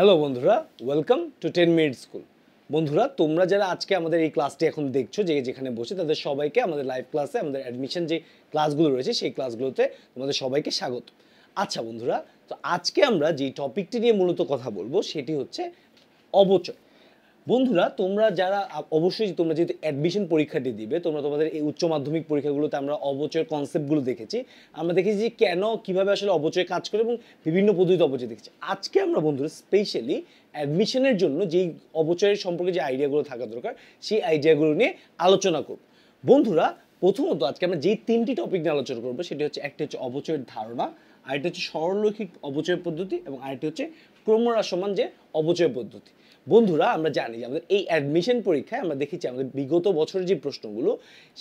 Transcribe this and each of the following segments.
hello বন্ধুরা welcome to ten minute school বন্ধুরা তোমরা যারা আজকে আমাদের এই ক্লাসটি এখন দেখছো যে যেখানে বসে তাদের সবাইকে আমাদের লাইভ ক্লাসে আমাদের অ্যাডমিশন যে ক্লাসগুলো রয়েছে সেই ক্লাসগুলোতে তোমাদের সবাইকে স্বাগত আচ্ছা বন্ধুরা তো আজকে আমরা যেই টপিকটি নিয়ে মূলত কথা বলবো সেটি হচ্ছে অবচয় বন্ধুরা তোমরা যারা অবশ্যই তোমরা যেহেতু অ্যাডমিশন পরীক্ষাটি দিবে তোমরা তোমাদের এই উচ্চ মাধ্যমিক পরীক্ষাগুলোতে আমরা অবচয়ের কনসেপ্টগুলো দেখেছি আমরা দেখেছি যে কেন কিভাবে আসলে অবচয় কাজ করে এবং বিভিন্ন পদ্ধতিতে অবচয় দেখেছি আজকে আমরা বন্ধুরা স্পেশালি অ্যাডমিশনের জন্য যেই অবচয়ের সম্পর্কে যে আইডিয়াগুলো থাকা দরকার সেই আইডিয়াগুলো নিয়ে আলোচনা করব বন্ধুরা প্রথমত আজকে আমরা যেই তিনটি টপিক নিয়ে আলোচনা করবো সেটি হচ্ছে একটা হচ্ছে অবচয়ের ধারণা আরেকটা হচ্ছে সরলরৈখিক অবচয় পদ্ধতি এবং আরেকটি হচ্ছে সমান যে অবচয় পদ্ধতি বন্ধুরা আমরা জানি যে আমাদের এই অ্যাডমিশন পরীক্ষায় আমরা দেখেছি আমাদের বিগত বছরের যে প্রশ্নগুলো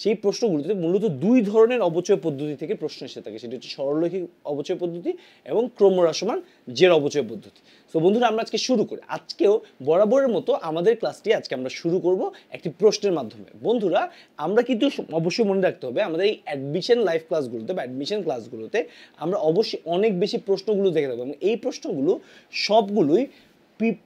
সেই প্রশ্নগুলোতে মূলত দুই ধরনের অবচয় পদ্ধতি থেকে প্রশ্ন এসে থাকে সেটি হচ্ছে সরলরৈখিক অবচয় পদ্ধতি এবং ক্রমহ্রাসমান জের অবচয় পদ্ধতি তো বন্ধুরা আমরা আজকে শুরু করি আজকেও বরাবরের মতো আমাদের ক্লাসটি আজকে আমরা শুরু করব একটি প্রশ্নের মাধ্যমে বন্ধুরা আমরা কিন্তু অবশ্যই মনে রাখতে হবে আমাদের এই অ্যাডমিশন লাইফ ক্লাসগুলোতে বা অ্যাডমিশন ক্লাসগুলোতে আমরা অবশ্যই অনেক বেশি প্রশ্নগুলো দেখে থাকবো এবং এই প্রশ্নগুলো সবগুলোই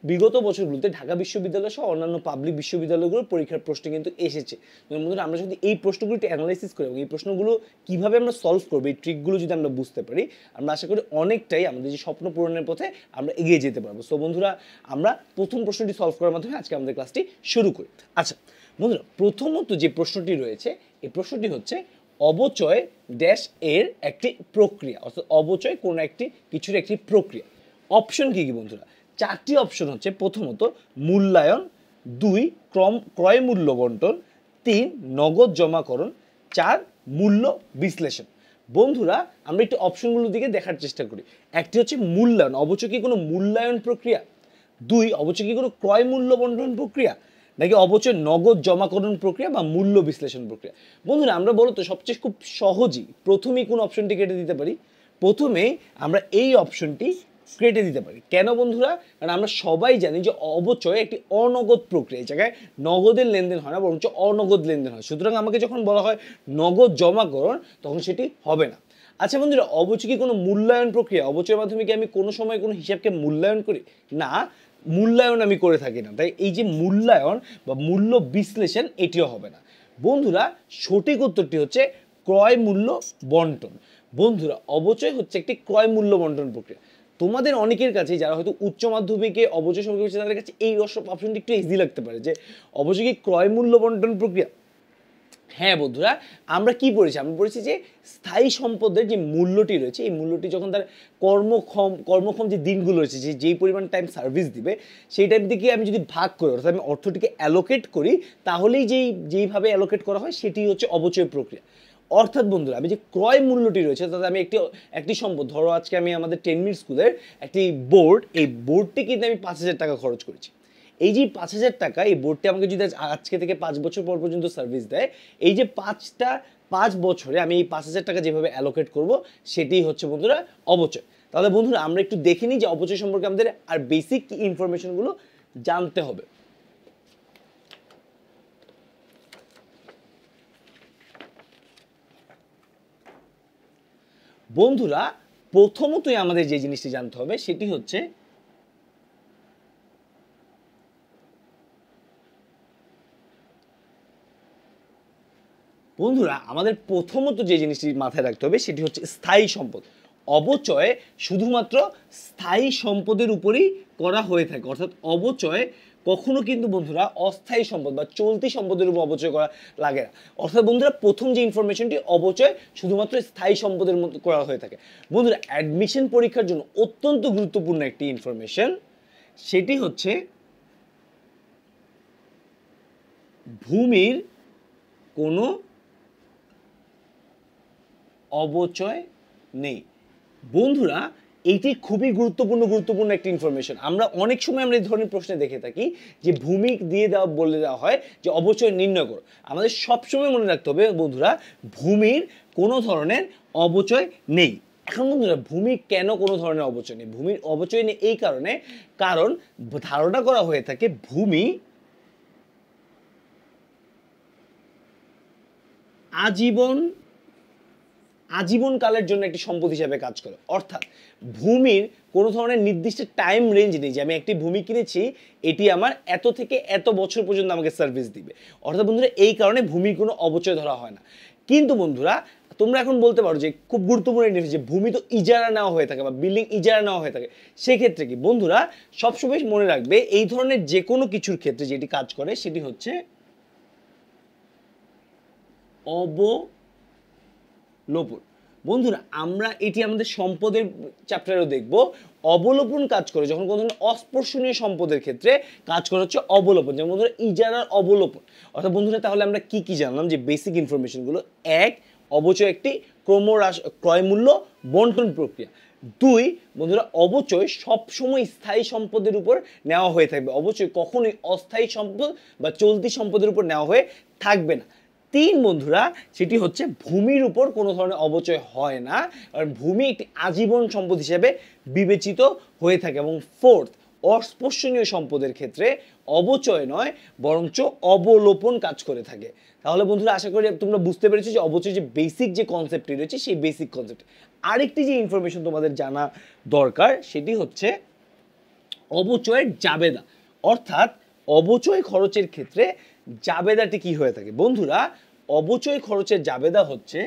বিগত বছরগুলোতে ঢাকা বিশ্ববিদ্যালয় সহ অন্যান্য পাবলিক বিশ্ববিদ্যালয়গুলোর পরীক্ষার প্রশ্ন কিন্তু এসেছে বন্ধুরা আমরা যদি এই প্রশ্নগুলো একটু অ্যানালাইসিস করি এবং এই প্রশ্নগুলো কিভাবে আমরা সলভ করবো এই ট্রিকগুলো যদি আমরা বুঝতে পারি আমরা আশা করি অনেকটাই আমাদের যে স্বপ্ন পূরণের পথে আমরা এগিয়ে যেতে পারবো সো বন্ধুরা আমরা প্রথম প্রশ্নটি সলভ করার মাধ্যমে আজকে আমাদের ক্লাসটি শুরু করি আচ্ছা বন্ধুরা প্রথমত যে প্রশ্নটি রয়েছে এই প্রশ্নটি হচ্ছে অবচয় ড্যাশ এর একটি প্রক্রিয়া অর্থাৎ অবচয় কোনো একটি কিছুর একটি প্রক্রিয়া অপশন কী কী বন্ধুরা চারটি অপশন হচ্ছে প্রথমত মূল্যায়ন দুই ক্রম ক্রয় মূল্য বন্টন তিন নগদ জমাকরণ চার মূল্য বিশ্লেষণ বন্ধুরা আমরা একটু অপশনগুলোর দিকে দেখার চেষ্টা করি একটি হচ্ছে মূল্যায়ন অবচকি কোনো মূল্যায়ন প্রক্রিয়া দুই অবচকি কোনো ক্রয় মূল্য বন্টন প্রক্রিয়া নাকি অবচয় নগদ জমাকরণ প্রক্রিয়া বা মূল্য বিশ্লেষণ প্রক্রিয়া বন্ধুরা আমরা বলো তো সবচেয়ে খুব সহজেই প্রথমেই কোন অপশনটি কেটে দিতে পারি প্রথমেই আমরা এই অপশনটি কেটে দিতে পারি কেন বন্ধুরা কারণ আমরা সবাই জানি যে অবচয় একটি অনগদ প্রক্রিয়া জায়গায় নগদের লেনদেন হয় না বরঞ্চ অনগদ লেনদেন হয় সুতরাং আমাকে যখন বলা হয় নগদ জমা তখন সেটি হবে না আচ্ছা বন্ধুরা অবচয় কি কোনো মূল্যায়ন প্রক্রিয়া অবচয়ের মাধ্যমে কি আমি কোনো সময় কোনো হিসাবকে মূল্যায়ন করি না মূল্যায়ন আমি করে থাকি না তাই এই যে মূল্যায়ন বা মূল্য বিশ্লেষণ এটিও হবে না বন্ধুরা সঠিক উত্তরটি হচ্ছে ক্রয় মূল্য বন্টন বন্ধুরা অবচয় হচ্ছে একটি ক্রয় মূল্য বন্টন প্রক্রিয়া তোমাদের অনেকের কাছে যারা হয়তো উচ্চ মাধ্যমিকে অবচয় সম্পর্কে হচ্ছে তাদের কাছে এই অপশনটি একটু ইজি লাগতে পারে যে অবচয় ক্রয় মূল্য বন্টন প্রক্রিয়া হ্যাঁ বন্ধুরা আমরা কি পড়েছি আমরা পড়েছি যে স্থায়ী সম্পদের যে মূল্যটি রয়েছে এই মূল্যটি যখন তার কর্মক্ষম কর্মক্ষম যে দিনগুলো রয়েছে যে যেই পরিমাণ টাইম সার্ভিস দিবে সেই টাইম থেকে আমি যদি ভাগ করি অর্থাৎ আমি অর্থটিকে অ্যালোকেট করি তাহলেই যেই যেইভাবে অ্যালোকেট করা হয় সেটি হচ্ছে অবচয় প্রক্রিয়া অর্থাৎ বন্ধুরা আমি যে ক্রয় মূল্যটি রয়েছে তাতে আমি একটি একটি সম্পদ ধরো আজকে আমি আমাদের টেন মিল স্কুলের একটি বোর্ড এই বোর্ডটি কিন্তু আমি পাঁচ হাজার টাকা খরচ করেছি এই যে পাঁচ হাজার টাকা এই বোর্ডটি আমাকে যদি আজকে থেকে পাঁচ বছর পর পর্যন্ত সার্ভিস দেয় এই যে পাঁচটা পাঁচ বছরে আমি এই পাঁচ হাজার টাকা যেভাবে অ্যালোকেট করব সেটি হচ্ছে বন্ধুরা অবচয় তাহলে বন্ধুরা আমরা একটু দেখে নিই যে অবচয় সম্পর্কে আমাদের আর বেসিক ইনফরমেশনগুলো জানতে হবে বন্ধুরা প্রথমতই আমাদের যে জিনিসটি জানতে হবে সেটি হচ্ছে বন্ধুরা আমাদের প্রথমত যে জিনিসটি মাথায় রাখতে হবে সেটি হচ্ছে স্থায়ী সম্পদ অবচয় শুধুমাত্র স্থায়ী সম্পদের উপরেই করা হয়ে থাকে অর্থাৎ অবচয় কখনো কিন্তু বন্ধুরা অস্থায়ী সম্পদ বা চলতি সম্পদের উপর অপচয় করা লাগে না অর্থাৎ বন্ধুরা প্রথম যে ইনফরমেশনটি অপচয় শুধুমাত্র স্থায়ী সম্পদের মতো করা হয়ে থাকে বন্ধুরা অ্যাডমিশন পরীক্ষার জন্য অত্যন্ত গুরুত্বপূর্ণ একটি ইনফরমেশন সেটি হচ্ছে ভূমির কোনো অবচয় নেই বন্ধুরা এইটি খুবই গুরুত্বপূর্ণ গুরুত্বপূর্ণ একটি ইনফরমেশন আমরা অনেক সময় আমরা এই ধরনের প্রশ্নে দেখে থাকি যে ভূমি দিয়ে দেওয়া বলে দেওয়া হয় যে অবচয় নির্ণয় করো আমাদের সবসময় মনে রাখতে হবে বন্ধুরা ভূমির কোনো ধরনের অবচয় নেই এখন বন্ধুরা ভূমি কেন কোনো ধরনের অবচয় নেই ভূমির অবচয় নেই এই কারণে কারণ ধারণা করা হয়ে থাকে ভূমি আজীবন আজীবনকালের জন্য একটি সম্পদ হিসাবে কাজ করে অর্থাৎ ভূমির কোনো ধরনের নির্দিষ্ট টাইম রেঞ্জ নেই যে আমি একটি ভূমি কিনেছি এটি আমার এত থেকে এত বছর পর্যন্ত আমাকে সার্ভিস দিবে অর্থাৎ বন্ধুরা এই কারণে ভূমির কোনো অবচয় ধরা হয় না কিন্তু বন্ধুরা তোমরা এখন বলতে পারো যে খুব গুরুত্বপূর্ণ একটা যে ভূমি তো ইজারা নেওয়া হয়ে থাকে বা বিল্ডিং ইজারা নেওয়া হয়ে থাকে সেক্ষেত্রে কি বন্ধুরা সবসময় মনে রাখবে এই ধরনের যে কোনো কিছুর ক্ষেত্রে যেটি কাজ করে সেটি হচ্ছে অব লোপন বন্ধুরা আমরা এটি আমাদের সম্পদের চ্যাপ্টারেও দেখব অবলোপন কাজ করে যখন কোনো ধরনের অস্পর্শনীয় সম্পদের ক্ষেত্রে কাজ করা হচ্ছে অবলোপন যেমন বন্ধুরা ইজারার অবলোপন অর্থাৎ বন্ধুরা তাহলে আমরা কি কি জানলাম যে বেসিক ইনফরমেশনগুলো এক অবচয় একটি ক্রমহ্রাস ক্রয়মূল্য বন্টন প্রক্রিয়া দুই বন্ধুরা অবচয় সবসময় স্থায়ী সম্পদের উপর নেওয়া হয়ে থাকবে অবচয় কখনোই অস্থায়ী সম্পদ বা চলতি সম্পদের উপর নেওয়া হয়ে থাকবে না তিন বন্ধুরা সেটি হচ্ছে ভূমির উপর কোনো ধরনের অবচয় হয় না ভূমি একটি আজীবন সম্পদ হিসেবে বিবেচিত হয়ে থাকে এবং ফোর্থ অস্পর্শনীয় সম্পদের ক্ষেত্রে অবচয় নয় বরঞ্চ অবলোপন কাজ করে থাকে তাহলে বন্ধুরা আশা করি তোমরা বুঝতে পেরেছো যে অবচয় যে বেসিক যে কনসেপ্টটি রয়েছে সেই বেসিক কনসেপ্ট আরেকটি যে ইনফরমেশন তোমাদের জানা দরকার সেটি হচ্ছে অবচয়ের জাবেদা অর্থাৎ অবচয় খরচের ক্ষেত্রে জাবেদাটি কি হয়ে থাকে বন্ধুরা অবচয় খরচের জাবেদা হচ্ছে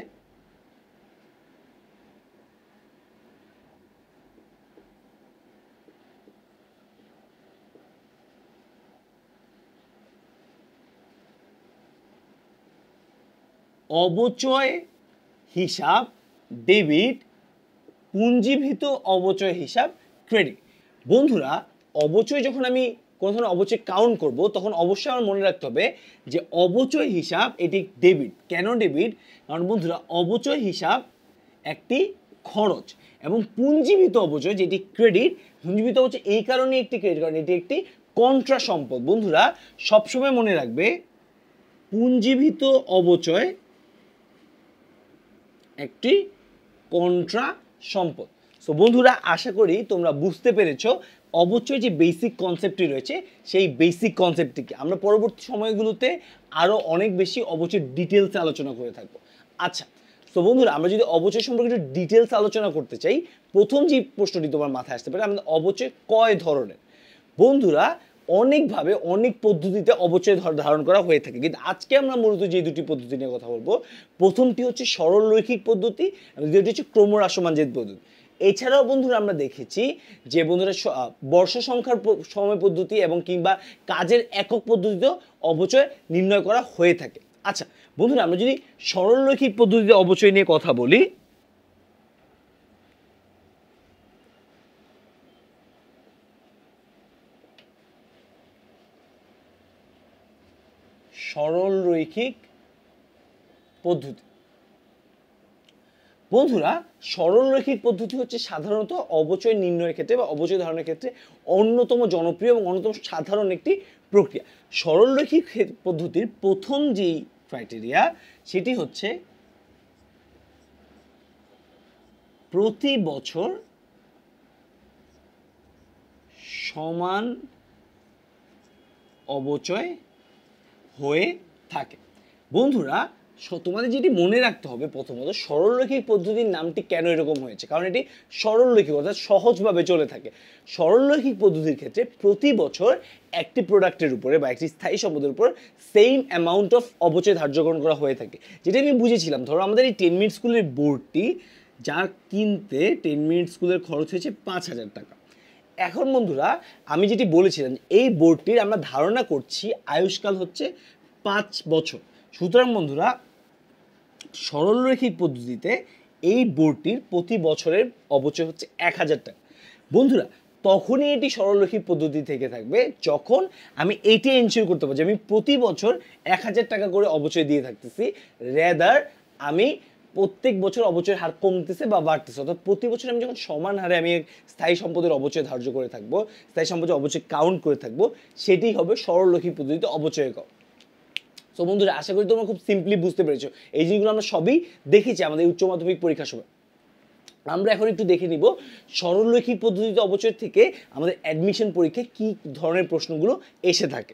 অবচয় হিসাব ডেবিট পুঞ্জীভূত অবচয় হিসাব ক্রেডিট বন্ধুরা অবচয় যখন আমি কোনো ধরনের অবচয় কাউন্ট করব তখন অবশ্যই আমার মনে রাখতে হবে যে অবচয় হিসাব এটি ডেবিট কেন ডেবিট কারণ বন্ধুরা অবচয় হিসাব একটি খরচ এবং পুঞ্জীবিত অবচয় যেটি ক্রেডিট পুঞ্জীবিত অবচয় এই কারণে একটি ক্রেডিট কারণ এটি একটি কন্ট্রা সম্পদ বন্ধুরা সবসময় মনে রাখবে পুঞ্জীবিত অবচয় একটি কন্ট্রা সম্পদ তো বন্ধুরা আশা করি তোমরা বুঝতে পেরেছো অবশ্যই যে বেসিক কনসেপ্টটি রয়েছে সেই বেসিক কনসেপ্টটিকে আমরা পরবর্তী সময়গুলোতে আরও অনেক বেশি অবশ্যই ডিটেলসে আলোচনা করে থাকবো আচ্ছা তো বন্ধুরা আমরা যদি অবচয় সম্পর্কে একটু ডিটেলস আলোচনা করতে চাই প্রথম যে প্রশ্নটি তোমার মাথায় আসতে পারে আমাদের অবচয় কয় ধরনের বন্ধুরা অনেকভাবে অনেক পদ্ধতিতে অবচয় ধারণ করা হয়ে থাকে কিন্তু আজকে আমরা মূলত যে দুটি পদ্ধতি নিয়ে কথা বলবো প্রথমটি হচ্ছে সরল রৈখিক পদ্ধতি এবং দ্বিতীয়টি হচ্ছে ক্রমরাসমান যে পদ্ধতি এছাড়াও বন্ধুরা আমরা দেখেছি যে বন্ধুরা বর্ষ সংখ্যার সময় পদ্ধতি এবং কিংবা কাজের একক পদ্ধতিতেও অবচয় নির্ণয় করা হয়ে থাকে আচ্ছা বন্ধুরা আমরা যদি সরলরৈখিক পদ্ধতিতে অবচয় নিয়ে কথা বলি সরল রৈখিক পদ্ধতি বন্ধুরা সরলরেখিক পদ্ধতি হচ্ছে সাধারণত অবচয় নির্ণয়ের ক্ষেত্রে বা অবচয় ধারণের ক্ষেত্রে অন্যতম জনপ্রিয় এবং অন্যতম সাধারণ একটি প্রক্রিয়া সরলরৈখিক পদ্ধতির প্রথম যেই ক্রাইটেরিয়া সেটি হচ্ছে প্রতি বছর সমান অবচয় হয়ে থাকে বন্ধুরা তোমাদের যেটি মনে রাখতে হবে প্রথমত সরলরৈখিক পদ্ধতির নামটি কেন এরকম হয়েছে কারণ এটি সরলরৈখিক অর্থাৎ সহজভাবে চলে থাকে সরলরৈখিক পদ্ধতির ক্ষেত্রে প্রতি বছর একটি প্রোডাক্টের উপরে বা একটি স্থায়ী সম্পদের উপর সেম অ্যামাউন্ট অফ অবচয় গ্রহণ করা হয়ে থাকে যেটি আমি বুঝেছিলাম ধরো আমাদের এই টেন মিনিট স্কুলের বোর্ডটি যা কিনতে টেন মিনিট স্কুলের খরচ হয়েছে পাঁচ হাজার টাকা এখন বন্ধুরা আমি যেটি বলেছিলাম এই বোর্ডটির আমরা ধারণা করছি আয়ুষ্কাল হচ্ছে পাঁচ বছর সুতরাং বন্ধুরা সরলরেখিক পদ্ধতিতে এই বোর্ডটির প্রতি বছরের অবচয় হচ্ছে এক হাজার টাকা বন্ধুরা তখনই এটি সরলরেখিক পদ্ধতি থেকে থাকবে যখন আমি এটি এনশিওর করতে পারছি আমি প্রতি বছর এক হাজার টাকা করে অবচয় দিয়ে থাকতেছি রেদার আমি প্রত্যেক বছর অবচয়ের হার কমতেছে বা বাড়তেছে অর্থাৎ প্রতি বছর আমি যখন সমান হারে আমি স্থায়ী সম্পদের অবচয় ধার্য করে থাকবো স্থায়ী সম্পদের অবচয় কাউন্ট করে থাকবো সেটি হবে সরলরেখিক পদ্ধতিতে অবচয় সো বন্ধুরা আশা করি তোমরা খুব সিম্পলি বুঝতে পেরেছো এই জিনিসগুলো আমরা সবই দেখেছি আমাদের উচ্চ মাধ্যমিক পরীক্ষার সময় আমরা এখন একটু দেখে নিব সরলরৈখিক পদ্ধতিতে অবচয় থেকে আমাদের অ্যাডমিশন পরীক্ষায় কী ধরনের প্রশ্নগুলো এসে থাকে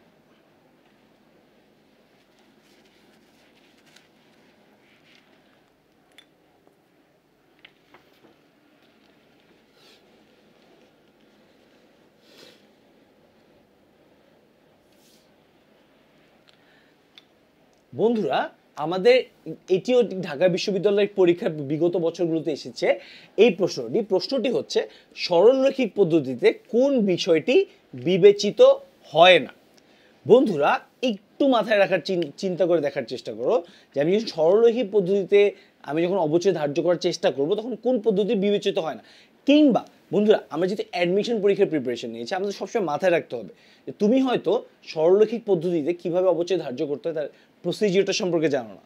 বন্ধুরা আমাদের এটিও ঢাকা বিশ্ববিদ্যালয়ের পরীক্ষার বিগত বছরগুলোতে এসেছে এই প্রশ্নটি প্রশ্নটি হচ্ছে স্মরণরৈখিক পদ্ধতিতে কোন বিষয়টি বিবেচিত হয় না বন্ধুরা একটু মাথায় রাখার চিন্তা করে দেখার চেষ্টা করো যে আমি যখন সরলরৈখিক পদ্ধতিতে আমি যখন অবচয় ধার্য করার চেষ্টা করব তখন কোন পদ্ধতি বিবেচিত হয় না কিংবা বন্ধুরা আমরা যদি অ্যাডমিশন পরীক্ষার প্রিপারেশন নিয়েছি আমাদের সবসময় মাথায় রাখতে হবে যে তুমি হয়তো সরলরৈখিক পদ্ধতিতে কীভাবে অবচয় ধার্য করতে হয় তার প্রসিজিওরটা সম্পর্কে জানো না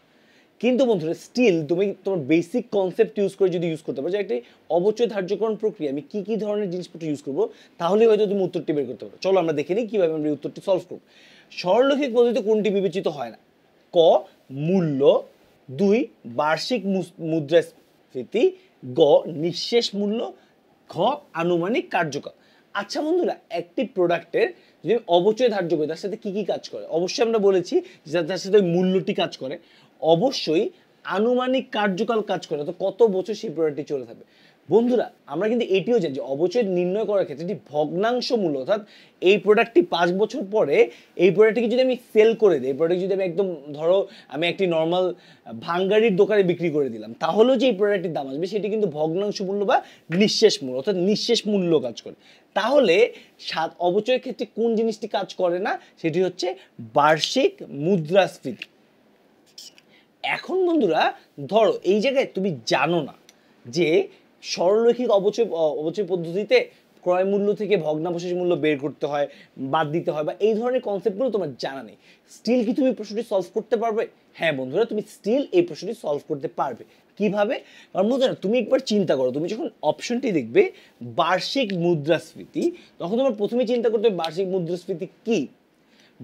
কিন্তু বন্ধুরা স্টিল তুমি তোমার বেসিক কনসেপ্ট ইউজ করে যদি ইউজ করতে পারো যে একটি অবচয় ধার্যকরণ প্রক্রিয়া আমি কী কী ধরনের জিনিসপত্র ইউজ করবো তাহলে হয়তো তুমি উত্তরটি বের করতে পারো চলো আমরা দেখে নিই কীভাবে আমরা উত্তরটি সলভ করব সরলৌকিক পদ্ধতিতে কোনটি বিবেচিত হয় না ক মূল্য দুই বার্ষিক মুদ্রাস্ফীতি গ নিঃশেষ মূল্য ঘ আনুমানিক কার্যকর আচ্ছা বন্ধুরা একটি প্রোডাক্টের যদি অবচয় ধার্য করি তার সাথে কী কী কাজ করে অবশ্যই আমরা বলেছি যে তার সাথে মূল্যটি কাজ করে অবশ্যই আনুমানিক কার্যকাল কাজ করে তো কত বছর সেই প্রোডাক্টটি চলে থাকবে বন্ধুরা আমরা কিন্তু এটিও জানি যে অবচয় নির্ণয় করার ক্ষেত্রে এটি ভগ্নাংশ মূল্য অর্থাৎ এই প্রোডাক্টটি পাঁচ বছর পরে এই প্রোডাক্টটিকে যদি আমি সেল করে দিই এই প্রোডাক্ট যদি আমি একদম ধরো আমি একটি নর্মাল ভাঙ্গারির দোকানে বিক্রি করে দিলাম তাহলেও যে এই প্রোডাক্টটির দাম আসবে সেটি কিন্তু ভগ্নাংশ মূল্য বা নিঃশেষ মূল্য অর্থাৎ নিঃশেষ মূল্য কাজ করে তাহলে সাত অবচয়ের ক্ষেত্রে কোন জিনিসটি কাজ করে না সেটি হচ্ছে বার্ষিক মুদ্রাস্ফীতি এখন বন্ধুরা ধরো এই জায়গায় তুমি জানো না যে সরলরৈখিক অবচয় অবচয় পদ্ধতিতে ক্রয় মূল্য থেকে ভগ্নাবশেষ মূল্য বের করতে হয় বাদ দিতে হয় বা এই ধরনের কনসেপ্টগুলো তোমার জানা নেই স্টিল কি তুমি প্রশ্নটি সলভ করতে পারবে হ্যাঁ বন্ধুরা তুমি স্টিল এই প্রশ্নটি সলভ করতে পারবে কিভাবে কারণ বন্ধুরা তুমি একবার চিন্তা করো তুমি যখন অপশনটি দেখবে বার্ষিক মুদ্রাস্ফীতি তখন তোমার প্রথমে চিন্তা করতে হবে বার্ষিক মুদ্রাস্ফীতি কি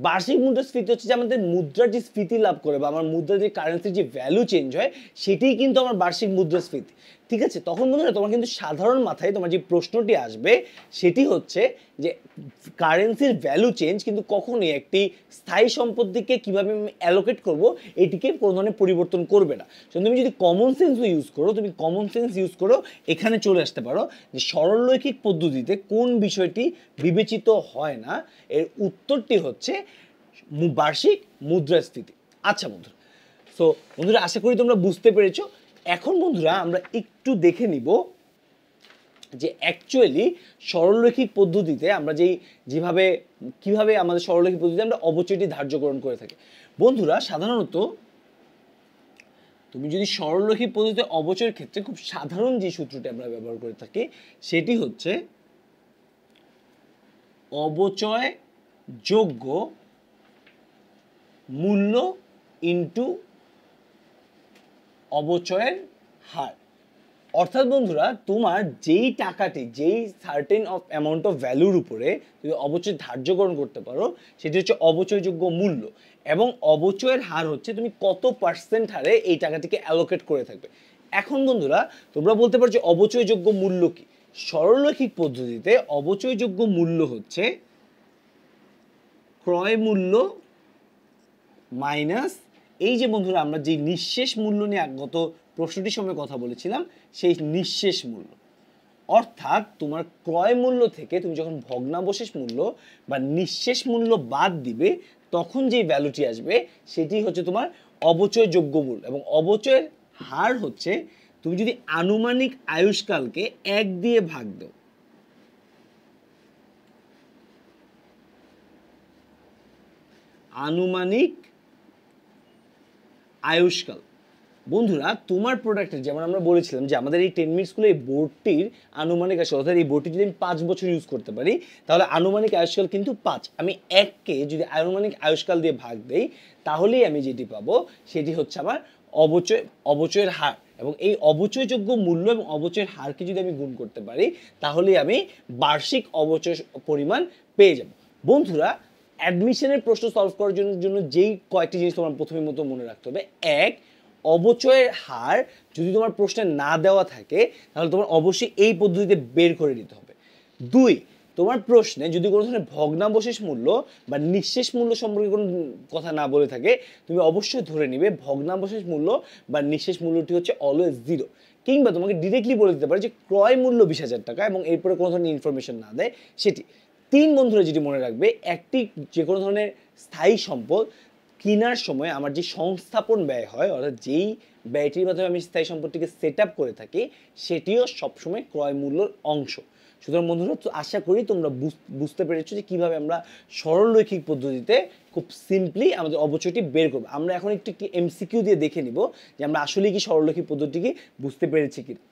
বার্ষিক মুদ্রাস্ফীতি হচ্ছে যে আমাদের মুদ্রার যে স্ফীতি লাভ করে বা আমার মুদ্রার যে কারেন্সির যে ভ্যালু চেঞ্জ হয় সেটিই কিন্তু আমার বার্ষিক মুদ্রাস্ফীতি ঠিক আছে তখন বন্ধুরা তোমার কিন্তু সাধারণ মাথায় তোমার যে প্রশ্নটি আসবে সেটি হচ্ছে যে কারেন্সির ভ্যালু চেঞ্জ কিন্তু কখনই একটি স্থায়ী সম্পত্তিকে কীভাবে আমি অ্যালোকেট করবো এটিকে কোনো ধরনের পরিবর্তন করবে না তুমি যদি কমন সেন্সও ইউজ করো তুমি কমন সেন্স ইউজ করো এখানে চলে আসতে পারো যে সরলরৈখিক পদ্ধতিতে কোন বিষয়টি বিবেচিত হয় না এর উত্তরটি হচ্ছে বার্ষিক মুদ্রাস্ফীতি আচ্ছা বন্ধুরা সো বন্ধুরা আশা করি তোমরা বুঝতে পেরেছো এখন বন্ধুরা আমরা একটু দেখে নিব যে অ্যাকচুয়ালি সরলরৈখিক পদ্ধতিতে আমরা যেই যেভাবে কিভাবে আমাদের সরলরৈখিক পদ্ধতিতে আমরা অবচয়টি ধার্যকরণ করে থাকি বন্ধুরা সাধারণত তুমি যদি সরলরৈখিক পদ্ধতিতে অবচয়ের ক্ষেত্রে খুব সাধারণ যে সূত্রটি আমরা ব্যবহার করে থাকি সেটি হচ্ছে অবচয় যোগ্য মূল্য ইন্টু অবচয়ের হার অর্থাৎ বন্ধুরা তোমার যেই টাকাটি যেই সার্টেন অফ অ্যামাউন্ট অফ ভ্যালুর উপরে তুমি অবচয় ধার্যকরণ করতে পারো সেটি হচ্ছে অবচয়যোগ্য মূল্য এবং অবচয়ের হার হচ্ছে তুমি কত পার্সেন্ট হারে এই টাকাটিকে অ্যালোকেট করে থাকবে এখন বন্ধুরা তোমরা বলতে পারো যে অবচয়যোগ্য মূল্য কি সরলরৈখিক পদ্ধতিতে অবচয়যোগ্য মূল্য হচ্ছে ক্রয় মূল্য মাইনাস এই যে বন্ধুরা আমরা যে নিঃশেষ মূল্য নিয়ে গত প্রশ্নটির সময় কথা বলেছিলাম সেই নিঃশেষ মূল্য অর্থাৎ তোমার ক্রয় মূল্য থেকে তুমি যখন ভগ্নাবশেষ মূল্য বা নিঃশেষ মূল্য বাদ দিবে তখন যে ভ্যালুটি আসবে সেটি হচ্ছে তোমার অবচয়যোগ্য মূল্য এবং অবচয়ের হার হচ্ছে তুমি যদি আনুমানিক আয়ুষ্কালকে এক দিয়ে ভাগ দাও আনুমানিক আয়ুষ্কাল বন্ধুরা তোমার প্রোডাক্টের যেমন আমরা বলেছিলাম যে আমাদের এই টেন মিনিটসগুলো এই বোর্ডটির আনুমানিক আসে অর্থাৎ এই বোর্ডটি যদি আমি পাঁচ বছর ইউজ করতে পারি তাহলে আনুমানিক আয়ুষ্কাল কিন্তু পাঁচ আমি এককে যদি আনুমানিক আয়ুষ্কাল দিয়ে ভাগ দেই তাহলেই আমি যেটি পাবো সেটি হচ্ছে আমার অবচয় অবচয়ের হার এবং এই অবচয়যোগ্য মূল্য এবং অবচয়ের হারকে যদি আমি গুণ করতে পারি তাহলে আমি বার্ষিক অবচয় পরিমাণ পেয়ে যাব বন্ধুরা অ্যাডমিশনের প্রশ্ন সলভ করার জন্য জন্য যেই কয়েকটি জিনিস তোমার প্রথমে মতো মনে রাখতে হবে এক অবচয়ের হার যদি তোমার প্রশ্নে না দেওয়া থাকে তাহলে তোমার অবশ্যই এই পদ্ধতিতে বের করে নিতে হবে দুই তোমার প্রশ্নে যদি কোনো ধরনের ভগ্নাবশেষ মূল্য বা নিঃশেষ মূল্য সম্পর্কে কোনো কথা না বলে থাকে তুমি অবশ্যই ধরে নিবে ভগ্নাবশেষ মূল্য বা নিঃশেষ মূল্যটি হচ্ছে অলওয়েজ জিরো কিংবা তোমাকে ডিরেক্টলি বলে দিতে পারে যে ক্রয় মূল্য বিশ হাজার টাকা এবং এরপরে কোনো ধরনের ইনফরমেশন না দেয় সেটি তিন বন্ধুরা যেটি মনে রাখবে একটি যে কোনো ধরনের স্থায়ী সম্পদ কেনার সময় আমার যে সংস্থাপন ব্যয় হয় অর্থাৎ যেই ব্যয়টির মাধ্যমে আমি স্থায়ী সম্পদটিকে সেট করে থাকি সেটিও সবসময় ক্রয় মূল্যর অংশ সুতরাং বন্ধুরা তো আশা করি তোমরা বুঝতে পেরেছো যে কীভাবে আমরা সরলরৈখিক পদ্ধতিতে খুব সিম্পলি আমাদের অবচয়টি বের করবো আমরা এখন একটু এমসিকিউ দিয়ে দেখে নিব যে আমরা আসলেই কি সরলরৈখিক পদ্ধতিকে বুঝতে পেরেছি কিনা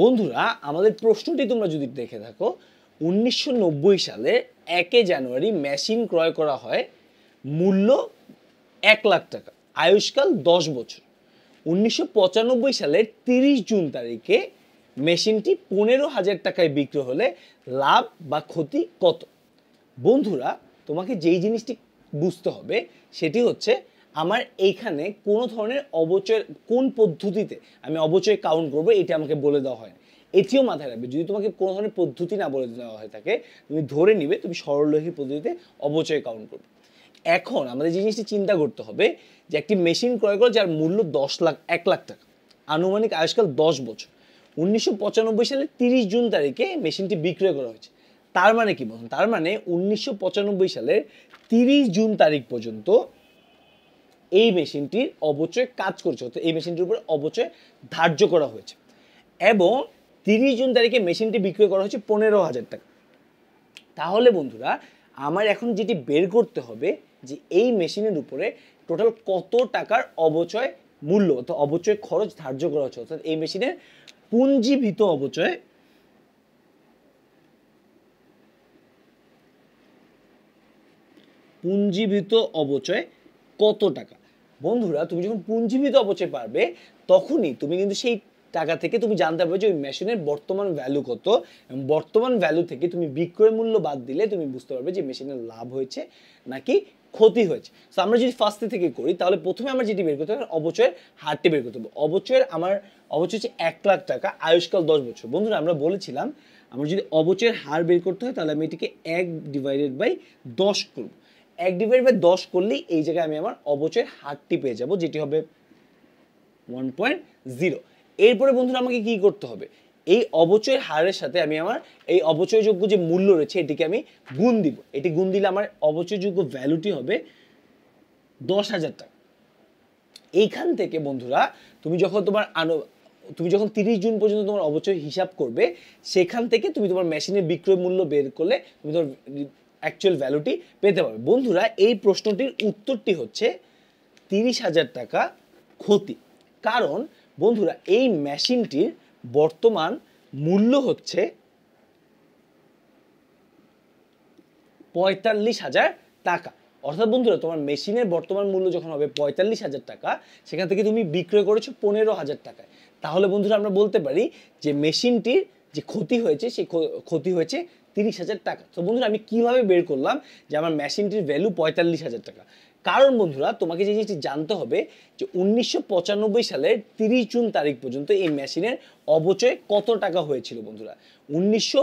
বন্ধুরা আমাদের প্রশ্নটি তোমরা যদি দেখে থাকো উনিশশো সালে একে জানুয়ারি মেশিন ক্রয় করা হয় মূল্য এক লাখ টাকা আয়ুষ্কাল দশ বছর উনিশশো সালের ৩০ জুন তারিখে মেশিনটি পনেরো হাজার টাকায় বিক্রি হলে লাভ বা ক্ষতি কত বন্ধুরা তোমাকে যেই জিনিসটি বুঝতে হবে সেটি হচ্ছে আমার এইখানে কোনো ধরনের অবচয় কোন পদ্ধতিতে আমি অবচয় কাউন্ট করবো এটা আমাকে বলে দেওয়া হয় এটিও মাথায় রাখবে যদি তোমাকে কোনো ধরনের পদ্ধতি না বলে দেওয়া হয়ে থাকে তুমি ধরে নিবে তুমি সরলহী পদ্ধতিতে অবচয় কাউন্ট করবে এখন আমাদের জিনিসটি চিন্তা করতে হবে যে একটি মেশিন ক্রয় করো যার মূল্য দশ লাখ এক লাখ টাকা আনুমানিক আয়ুষ্কাল দশ বছর উনিশশো সালে তিরিশ জুন তারিখে মেশিনটি বিক্রয় করা হয়েছে তার মানে কি বলুন তার মানে উনিশশো সালের তিরিশ জুন তারিখ পর্যন্ত এই মেশিনটির অবচয় কাজ করছে অর্থাৎ এই মেশিনটির উপরে অবচয় ধার্য করা হয়েছে এবং তিরিশ জুন তারিখে মেশিনটি বিক্রয় করা হয়েছে পনেরো হাজার টাকা তাহলে বন্ধুরা আমার এখন যেটি বের করতে হবে যে এই মেশিনের উপরে টোটাল কত টাকার অবচয় মূল্য অর্থাৎ অবচয় খরচ ধার্য করা হচ্ছে অর্থাৎ এই মেশিনের পুঞ্জীভূত অবচয় পুঞ্জীভূত অবচয় কত টাকা বন্ধুরা তুমি যখন পুঞ্জীবিত অপচয় পারবে তখনই তুমি কিন্তু সেই টাকা থেকে তুমি জানতে পারবে যে ওই মেশিনের বর্তমান ভ্যালু কত বর্তমান ভ্যালু থেকে তুমি বিক্রয় মূল্য বাদ দিলে তুমি বুঝতে পারবে যে মেশিনের লাভ হয়েছে নাকি ক্ষতি হয়েছে সো আমরা যদি ফার্স্টে থেকে করি তাহলে প্রথমে আমরা যেটি বের করতে হবে অবচয়ের হারটি বের করতে হবে অবচয়ের আমার অবচয় হচ্ছে এক লাখ টাকা আয়ুষ্কাল দশ বছর বন্ধুরা আমরা বলেছিলাম আমরা যদি অবচয়ের হার বের করতে হয় তাহলে আমি এটিকে এক ডিভাইডেড বাই দশ করবো এক ডিভাইড বাই দশ করলেই এই জায়গায় আমি আমার অবচয়ের হারটি পেয়ে যাব যেটি হবে ওয়ান পয়েন্ট জিরো এরপরে বন্ধুরা আমাকে কি করতে হবে এই অবচয়ের হারের সাথে আমি আমার এই অবচয়যোগ্য যে মূল্য রয়েছে এটিকে আমি গুণ দিব এটি গুণ দিলে আমার অবচয়যোগ্য ভ্যালুটি হবে দশ হাজার টাকা এইখান থেকে বন্ধুরা তুমি যখন তোমার আনো তুমি যখন তিরিশ জুন পর্যন্ত তোমার অবচয় হিসাব করবে সেখান থেকে তুমি তোমার মেশিনের বিক্রয় মূল্য বের করলে তুমি তোমার অ্যাকচুয়াল ভ্যালুটি পেতে পারবে বন্ধুরা এই প্রশ্নটির উত্তরটি হচ্ছে তিরিশ হাজার টাকা ক্ষতি কারণ বন্ধুরা এই মেশিনটির বর্তমান মূল্য হচ্ছে পঁয়তাল্লিশ হাজার টাকা অর্থাৎ বন্ধুরা তোমার মেশিনের বর্তমান মূল্য যখন হবে পঁয়তাল্লিশ হাজার টাকা সেখান থেকে তুমি বিক্রয় করেছো পনেরো হাজার টাকায় তাহলে বন্ধুরা আমরা বলতে পারি যে মেশিনটির যে ক্ষতি হয়েছে সেই ক্ষতি হয়েছে তিরিশ হাজার টাকা তো বন্ধুরা আমি কিভাবে বের করলাম যে আমার মেশিনটির ভ্যালু পঁয়তাল্লিশ হাজার টাকা কারণ বন্ধুরা তোমাকে যে জিনিসটি জানতে হবে যে উনিশশো সালের তিরিশ জুন তারিখ পর্যন্ত এই মেশিনের অবচয় কত টাকা হয়েছিল বন্ধুরা উনিশশো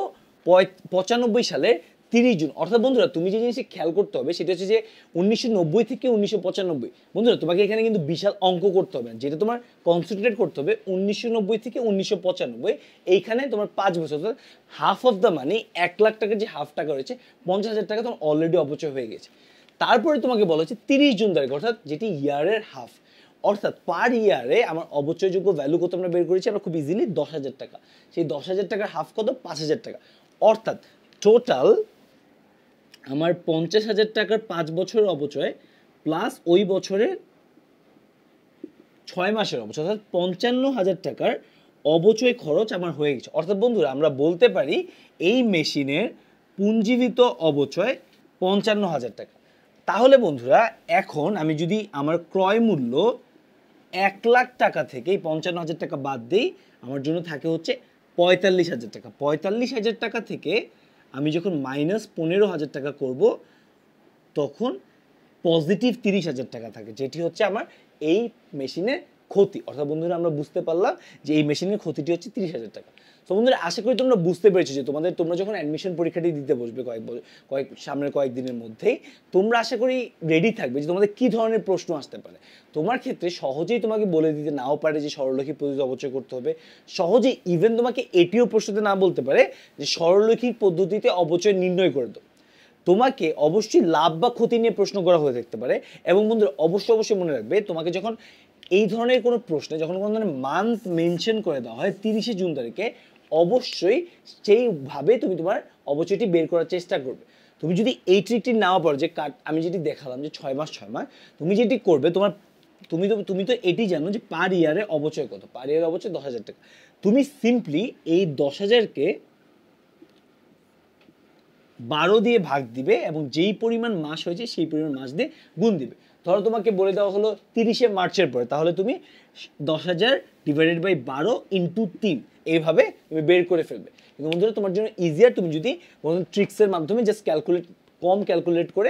পঁচানব্বই সালে তিরিশ জুন অর্থাৎ বন্ধুরা তুমি যে জিনিসটি খেয়াল করতে হবে সেটা হচ্ছে যে উনিশশো থেকে উনিশশো বন্ধুরা তোমাকে এখানে কিন্তু বিশাল অঙ্ক করতে হবে যেটা তোমার কনসেন্ট্রেট করতে হবে উনিশশো থেকে উনিশশো এইখানে তোমার পাঁচ বছর অর্থাৎ হাফ অফ দ্য মানি এক লাখ টাকার যে হাফ টাকা রয়েছে পঞ্চাশ হাজার টাকা তোমার অলরেডি অপচয় হয়ে গেছে তারপরে তোমাকে বলা হচ্ছে তিরিশ জুন তারিখ অর্থাৎ যেটি ইয়ারের হাফ অর্থাৎ পার ইয়ারে আমার অবচয়যোগ্য ভ্যালু কত আমরা বের করেছি আমরা খুব ইজিলি দশ হাজার টাকা সেই দশ হাজার টাকার হাফ কত পাঁচ হাজার টাকা অর্থাৎ টোটাল আমার পঞ্চাশ হাজার টাকার পাঁচ বছরের অবচয় প্লাস ওই বছরের ছয় মাসের অবচয় অর্থাৎ পঞ্চান্ন হাজার টাকার অবচয় খরচ আমার হয়ে গেছে অর্থাৎ বন্ধুরা আমরা বলতে পারি এই মেশিনের পুঞ্জীবিত অবচয় পঞ্চান্ন হাজার টাকা তাহলে বন্ধুরা এখন আমি যদি আমার ক্রয় মূল্য এক লাখ টাকা থেকে এই পঞ্চান্ন হাজার টাকা বাদ দিই আমার জন্য থাকে হচ্ছে পঁয়তাল্লিশ হাজার টাকা পঁয়তাল্লিশ হাজার টাকা থেকে আমি যখন মাইনাস পনেরো হাজার টাকা করব তখন পজিটিভ তিরিশ হাজার টাকা থাকে যেটি হচ্ছে আমার এই মেশিনে ক্ষতি অর্থাৎ বন্ধুরা আমরা বুঝতে পারলাম যে এই মেশিনের ক্ষতিটি হচ্ছে তিরিশ হাজার টাকা তো বন্ধুরা আশা করি তোমরা বুঝতে পেরেছো যে তোমাদের তোমরা যখন অ্যাডমিশন পরীক্ষাটি দিতে বসবে কয়েক কয়েক সামনের কয়েকদিনের মধ্যেই তোমরা আশা করি রেডি থাকবে যে তোমাদের কী ধরনের প্রশ্ন আসতে পারে তোমার ক্ষেত্রে সহজেই তোমাকে বলে দিতে নাও পারে যে স্বরলক্ষী পদ্ধতি অবচয় করতে হবে সহজে ইভেন তোমাকে এটিও প্রশ্নতে না বলতে পারে যে স্বরলক্ষী পদ্ধতিতে অবচয় নির্ণয় করে দেবো তোমাকে অবশ্যই লাভ বা ক্ষতি নিয়ে প্রশ্ন করা হয়ে থাকতে পারে এবং বন্ধুরা অবশ্যই অবশ্যই মনে রাখবে তোমাকে যখন এই ধরনের কোনো প্রশ্নে যখন কোনো ধরনের মান্থ মেনশন করে দেওয়া হয় তিরিশে জুন তারিখে অবশ্যই সেইভাবে তুমি তোমার অবচয়টি বের করার চেষ্টা করবে তুমি যদি এই ট্রিকটি নাও পারো যে কাট আমি যেটি দেখালাম যে ছয় মাস ছয় মাস তুমি যেটি করবে তোমার তুমি তো তুমি তো এটি জানো যে পার ইয়ারে অবচয় কত পার ইয়ারে অবচয় দশ হাজার টাকা তুমি সিম্পলি এই দশ হাজারকে বারো দিয়ে ভাগ দিবে এবং যেই পরিমাণ মাস হয়েছে সেই পরিমাণ মাস দিয়ে গুণ দিবে ধরো তোমাকে বলে দেওয়া হলো তিরিশে মার্চের পরে তাহলে তুমি দশ হাজার ডিভাইডেড বাই বারো ইন্টু তিন এইভাবে তুমি বের করে ফেলবে কিন্তু বন্ধুরা তোমার জন্য ইজিয়ার তুমি যদি কোনো ট্রিক্সের মাধ্যমে জাস্ট ক্যালকুলেট কম ক্যালকুলেট করে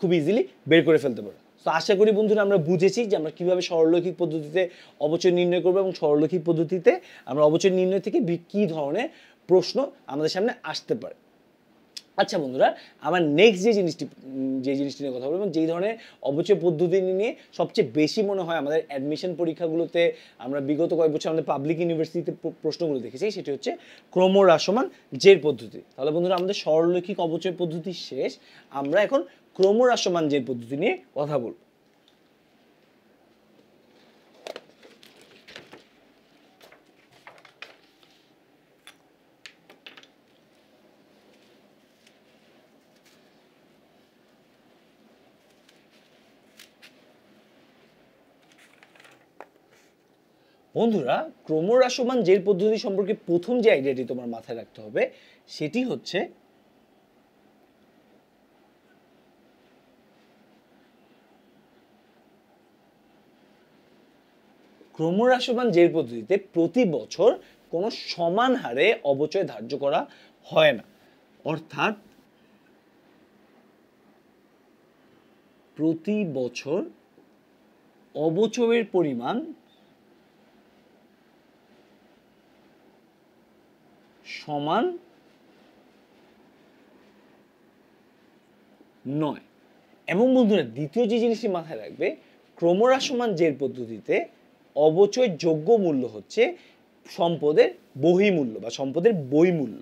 খুব ইজিলি বের করে ফেলতে পারো তো আশা করি বন্ধুরা আমরা বুঝেছি যে আমরা কীভাবে সরলৌকিক পদ্ধতিতে অবচয় নির্ণয় করবো এবং সরলৌকিক পদ্ধতিতে আমরা অবচয় নির্ণয় থেকে কী ধরনের প্রশ্ন আমাদের সামনে আসতে পারে আচ্ছা বন্ধুরা আমার নেক্সট যে জিনিসটি যে জিনিসটি নিয়ে কথা বলবো এবং যেই ধরনের অবচয় পদ্ধতি নিয়ে সবচেয়ে বেশি মনে হয় আমাদের অ্যাডমিশন পরীক্ষাগুলোতে আমরা বিগত কয়েক বছর আমাদের পাবলিক ইউনিভার্সিটিতে প্রশ্নগুলো দেখেছি সেটি হচ্ছে ক্রমহ্রাসমান জের পদ্ধতি তাহলে বন্ধুরা আমাদের সরলৌকিক অবচয় পদ্ধতি শেষ আমরা এখন ক্রমহ্রাসমান জের পদ্ধতি নিয়ে কথা বলবো বন্ধুরা ক্রমহ্রাসমান জেল পদ্ধতি সম্পর্কে প্রথম যে আইডিয়াটি তোমার মাথায় রাখতে হবে সেটি হচ্ছে ক্রমহ্রাসমান জেল পদ্ধতিতে প্রতি বছর কোনো সমান হারে অবচয় ধার্য করা হয় না অর্থাৎ প্রতি বছর অবচয়ের পরিমাণ সমান নয় এবং বন্ধুরা দ্বিতীয় যে জিনিসটি মাথায় রাখবে ক্রমরাসমান জের পদ্ধতিতে অবচয় যোগ্য মূল্য হচ্ছে সম্পদের বহিমূল্য বা সম্পদের বইমূল্য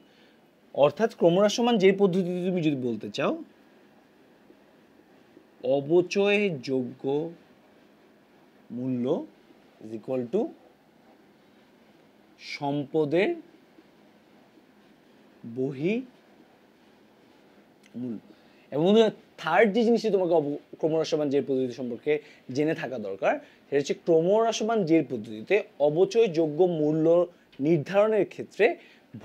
অর্থাৎ ক্রমরাসমান যে পদ্ধতিতে তুমি যদি বলতে চাও অবচয় যোগ্য মূল্য ইজ ইকুয়াল টু সম্পদের বহি মূল এবং থার্ড যে জিনিসটি তোমাকে ক্রমহ্রাসমান জের পদ্ধতি সম্পর্কে জেনে থাকা দরকার সেটা হচ্ছে ক্রমহ্রাসমান জের পদ্ধতিতে অবচয়যোগ্য মূল্য নির্ধারণের ক্ষেত্রে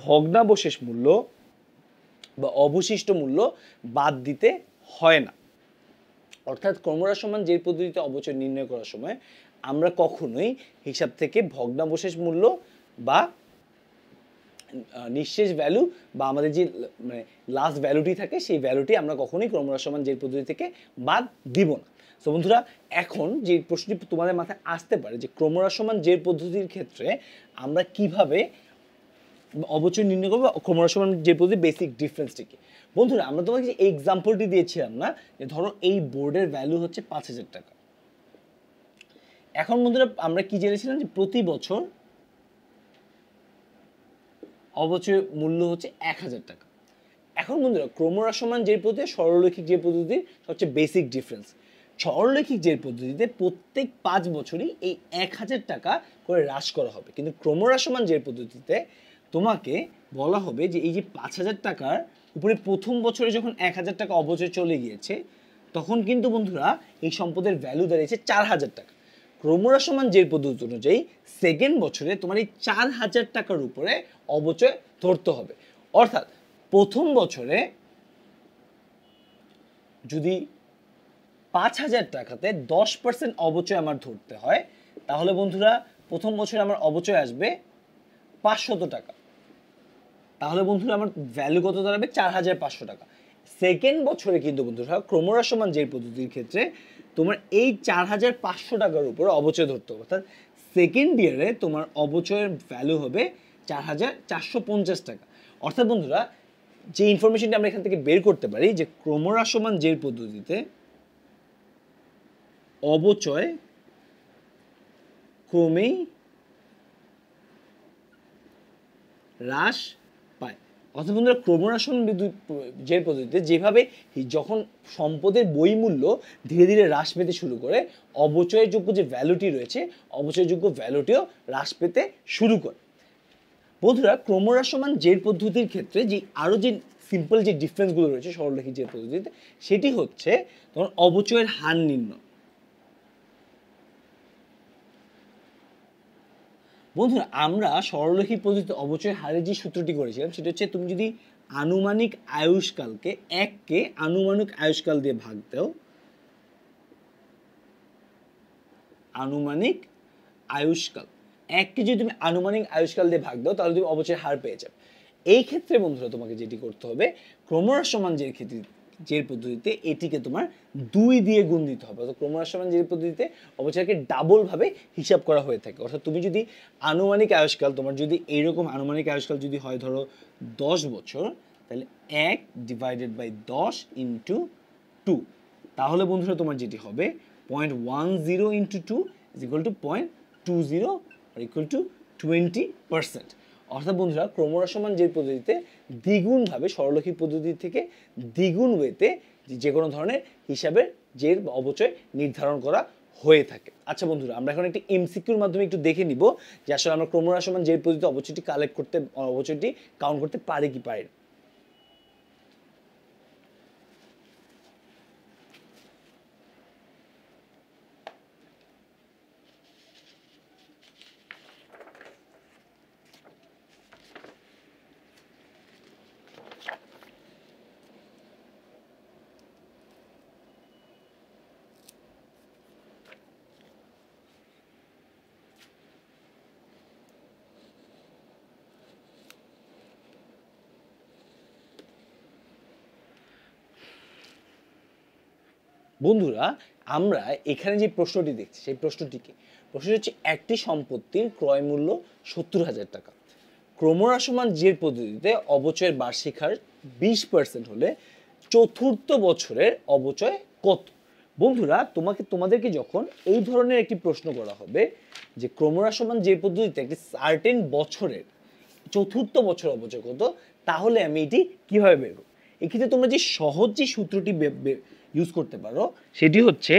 ভগ্নাবশেষ মূল্য বা অবশিষ্ট মূল্য বাদ দিতে হয় না অর্থাৎ ক্রমহ্রাসমান জের পদ্ধতিতে অবচয় নির্ণয় করার সময় আমরা কখনোই হিসাব থেকে ভগ্নাবশেষ মূল্য বা নিঃশেষ ভ্যালু বা আমাদের যে মানে লাস্ট ভ্যালুটি থাকে সেই ভ্যালুটি আমরা কখনোই ক্রমহ্রাসমান যে পদ্ধতি থেকে বাদ দিব না তো বন্ধুরা এখন যে প্রশ্নটি তোমাদের মাথায় আসতে পারে যে ক্রমহ্রাসমান যে পদ্ধতির ক্ষেত্রে আমরা কিভাবে অবচয় নির্ণয় করবো ক্রমহ্রাসমান যে পদ্ধতি বেসিক ডিফারেন্সটিকে বন্ধুরা আমরা তোমাকে যে এক্সাম্পলটি দিয়েছিলাম না যে ধরো এই বোর্ডের ভ্যালু হচ্ছে পাঁচ হাজার টাকা এখন বন্ধুরা আমরা কি জেনেছিলাম যে প্রতি বছর অবচয় মূল্য হচ্ছে এক হাজার টাকা এখন বন্ধুরা ক্রমরা সমান যে পদ্ধতি সরলরৈখিক যে পদ্ধতির সবচেয়ে বেসিক ডিফারেন্স সরলরৈখিক যে পদ্ধতিতে প্রত্যেক পাঁচ বছরই এই এক হাজার টাকা করে হ্রাস করা হবে কিন্তু ক্রমরা সমান যে পদ্ধতিতে তোমাকে বলা হবে যে এই যে পাঁচ হাজার টাকার উপরে প্রথম বছরে যখন এক হাজার টাকা অবচয় চলে গিয়েছে তখন কিন্তু বন্ধুরা এই সম্পদের ভ্যালু দাঁড়িয়েছে চার হাজার টাকা ক্রমরা সমান যে পদ্ধতি অনুযায়ী সেকেন্ড বছরে তোমার এই চার হাজার টাকার উপরে অবচয় ধরতে হবে অর্থাৎ প্রথম বছরে যদি পাঁচ হাজার টাকাতে দশ পার্সেন্ট অবচয় আমার ধরতে হয় তাহলে বন্ধুরা প্রথম বছরে আমার অবচয় আসবে পাঁচশত টাকা তাহলে বন্ধুরা আমার ভ্যালু কত দাঁড়াবে চার হাজার পাঁচশো টাকা সেকেন্ড বছরে কিন্তু বন্ধুরা ক্রমরা সমান যে পদ্ধতির ক্ষেত্রে তোমার এই চার হাজার পাঁচশো টাকার উপরে অবচয় ধরতে হবে অর্থাৎ সেকেন্ড ইয়ারে তোমার অবচয়ের ভ্যালু হবে চার হাজার চারশো পঞ্চাশ টাকা অর্থাৎ বন্ধুরা যে ইনফরমেশনটা আমরা এখান থেকে বের করতে পারি যে ক্রমহ্রাসমান জেল পদ্ধতিতে অবচয় ক্রমেই হ্রাস অর্থাৎ বন্ধুরা ক্রমরাসন বিদ্যুৎ যে পদ্ধতিতে যেভাবে যখন সম্পদের বইমূল্য ধীরে ধীরে হ্রাস পেতে শুরু করে অবচয়যোগ্য যে ভ্যালুটি রয়েছে অবচয়যোগ্য ভ্যালুটিও হ্রাস পেতে শুরু করে বন্ধুরা ক্রমরাসমান জের পদ্ধতির ক্ষেত্রে যে আরও যে সিম্পল যে ডিফারেন্সগুলো রয়েছে সরলরেখী জের পদ্ধতিতে সেটি হচ্ছে তোমার অবচয়ের হার নির্ণয় বন্ধুরা আমরা সরলরেখী পদ্ধতিতে অবচয় হারে যে সূত্রটি করেছিলাম সেটা হচ্ছে তুমি যদি আনুমানিক আয়ুষ্কালকে এককে আনুমানিক আয়ুষ্কাল দিয়ে ভাগ দাও আনুমানিক আয়ুষ্কাল এককে যদি তুমি আনুমানিক আয়ুষ্কাল দিয়ে ভাগ দাও তাহলে তুমি অবচয় হার পেয়ে যাবে এই ক্ষেত্রে বন্ধুরা তোমাকে যেটি করতে হবে ক্রমহ্রাসমান যে ক্ষেত্রে যে পদ্ধতিতে এটিকে তোমার দুই দিয়ে গুণ দিতে হবে অর্থাৎ ক্রমহ্রাস সমান যে পদ্ধতিতে অবচয়কে ডাবলভাবে হিসাব করা হয়ে থাকে অর্থাৎ তুমি যদি আনুমানিক আয়ুষ্কাল তোমার যদি এইরকম আনুমানিক আয়ুষ্কাল যদি হয় ধরো দশ বছর তাহলে এক ডিভাইডেড বাই দশ ইন্টু টু তাহলে বন্ধুরা তোমার যেটি হবে point one zero into two is equal to point two zero equal to twenty percent অর্থাৎ বন্ধুরা ক্রমহ্রাসমান যে পদ্ধতিতে দ্বিগুণভাবে সরলরৈখিক পদ্ধতি থেকে দ্বিগুণ ওয়েতে যে কোনো ধরনের হিসাবের যে অবচয় নির্ধারণ করা হয়ে থাকে আচ্ছা বন্ধুরা আমরা এখন একটি এমসিকিউর মাধ্যমে একটু দেখে নিব যে আসলে আমরা ক্রমহ্রাসমান যে পদ্ধতিতে অবচয়টি কালেক্ট করতে অবচয়টি কাউন্ট করতে পারি কি পারি বন্ধুরা আমরা এখানে যে প্রশ্নটি দেখছি সেই প্রশ্নটিকে প্রশ্নটি হচ্ছে একটি সম্পত্তির ক্রয় মূল্য সত্তর হাজার টাকা ক্রমহ্রাসমান জের পদ্ধতিতে অবচয়ের বার্ষিক হার বিশ পার্সেন্ট হলে চতুর্থ বছরের অবচয় কত বন্ধুরা তোমাকে তোমাদেরকে যখন এই ধরনের একটি প্রশ্ন করা হবে যে ক্রমহ্রাসমান যে পদ্ধতিতে একটি সার্টেন বছরের চতুর্থ বছর অবচয় কত তাহলে আমি এটি কীভাবে বের করব এক্ষেত্রে তোমরা যে সহজ যে সূত্রটি ইউজ করতে পারো সেটি হচ্ছে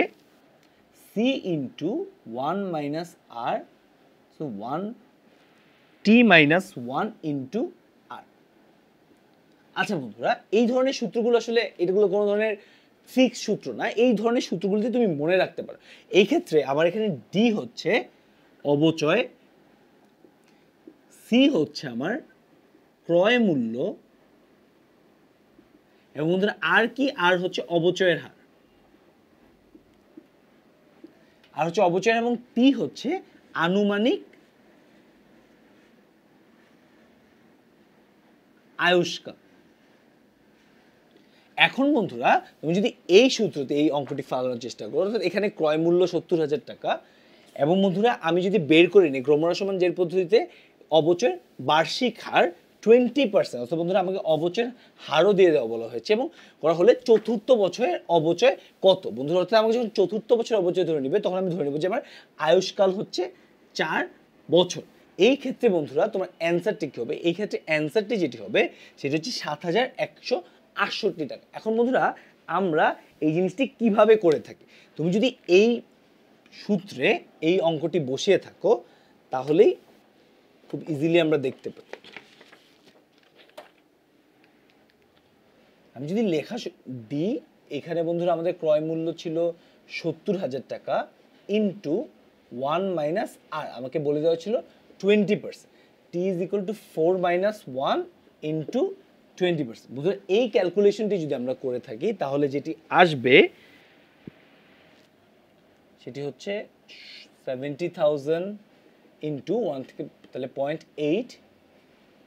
C into one minus R so one T minus one into R আচ্ছা বন্ধুরা এই ধরনের সূত্রগুলো আসলে এটাগুলো কোনো ধরনের ফিক্স সূত্র না এই ধরনের সূত্রগুলিতে তুমি মনে রাখতে পারো এই ক্ষেত্রে আমার এখানে ডি হচ্ছে অবচয় সি হচ্ছে আমার ক্রয় মূল্য এবং বন্ধুরা আর কি আর হচ্ছে অবচয়ের হার আর হচ্ছে অবচয় এবং পি হচ্ছে আনুমানিক আয়ুষ্কাল এখন বন্ধুরা তুমি যদি এই সূত্রতে এই অঙ্কটি ফালানোর চেষ্টা করো অর্থাৎ এখানে ক্রয় মূল্য সত্তর হাজার টাকা এবং বন্ধুরা আমি যদি বের করে নিই ক্রমরাসমান যে পদ্ধতিতে অবচয়ের বার্ষিক হার টোয়েন্টি পার্সেন্ট অর্থাৎ বন্ধুরা আমাকে অবচয়ের হারও দিয়ে দেওয়া বলা হয়েছে এবং করা হলে চতুর্থ বছরের অবচয় কত বন্ধুরা অর্থাৎ আমাকে যখন চতুর্থ বছরের অবচয় ধরে নেবে তখন আমি ধরে নেব যে আমার আয়ুষ্কাল হচ্ছে চার বছর এই ক্ষেত্রে বন্ধুরা তোমার অ্যান্সারটি কী হবে এই ক্ষেত্রে অ্যান্সারটি যেটি হবে সেটি হচ্ছে সাত হাজার একশো আটষট্টি টাকা এখন বন্ধুরা আমরা এই জিনিসটি কিভাবে করে থাকি তুমি যদি এই সূত্রে এই অঙ্কটি বসিয়ে থাকো তাহলেই খুব ইজিলি আমরা দেখতে পাই আমি যদি লেখা দিই এখানে বন্ধুরা আমাদের ক্রয় মূল্য ছিল সত্তর হাজার টাকা ইন্টু ওয়ান মাইনাস আর আমাকে বলে দেওয়া ছিল twenty percent T is equal to four minus one into twenty percent বুঝলেন এই ক্যালকুলেশনটি যদি আমরা করে থাকি তাহলে যেটি আসবে সেটি হচ্ছে সেভেন্টি থাউজেন্ড ইন্টু ওয়ান থেকে তাহলে point eight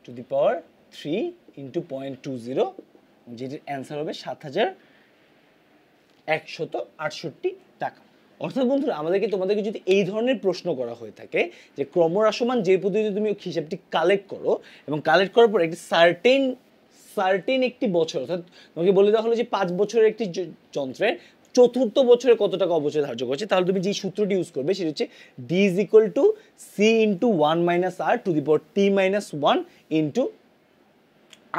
to the power three into point two zero যেটির অ্যান্সার হবে সাত হাজার একশত আটষট্টি টাকা অর্থাৎ বন্ধুরা আমাদেরকে তোমাদেরকে যদি এই ধরনের প্রশ্ন করা হয়ে থাকে যে ক্রমরাসমান যে পদ্ধতিতে তুমি হিসাবটি কালেক্ট করো এবং কালেক্ট করার পর একটি সার্টেন সার্টেন একটি বছর অর্থাৎ তোমাকে বলে দেওয়া হলো যে পাঁচ বছরের একটি যন্ত্রের চতুর্থ বছরে কত টাকা অবচয় ধার্য করছে তাহলে তুমি যেই সূত্রটি ইউজ করবে সেটা হচ্ছে D is equal to C into one minus R to the power T minus one into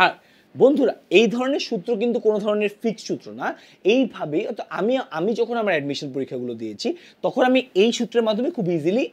R বন্ধুরা এই ধরনের সূত্র কিন্তু কোনো ধরনের ফিক্স সূত্র না এইভাবেই আমি আমি যখন আমার অ্যাডমিশন পরীক্ষাগুলো দিয়েছি তখন আমি এই সূত্রের মাধ্যমে খুব ইজিলি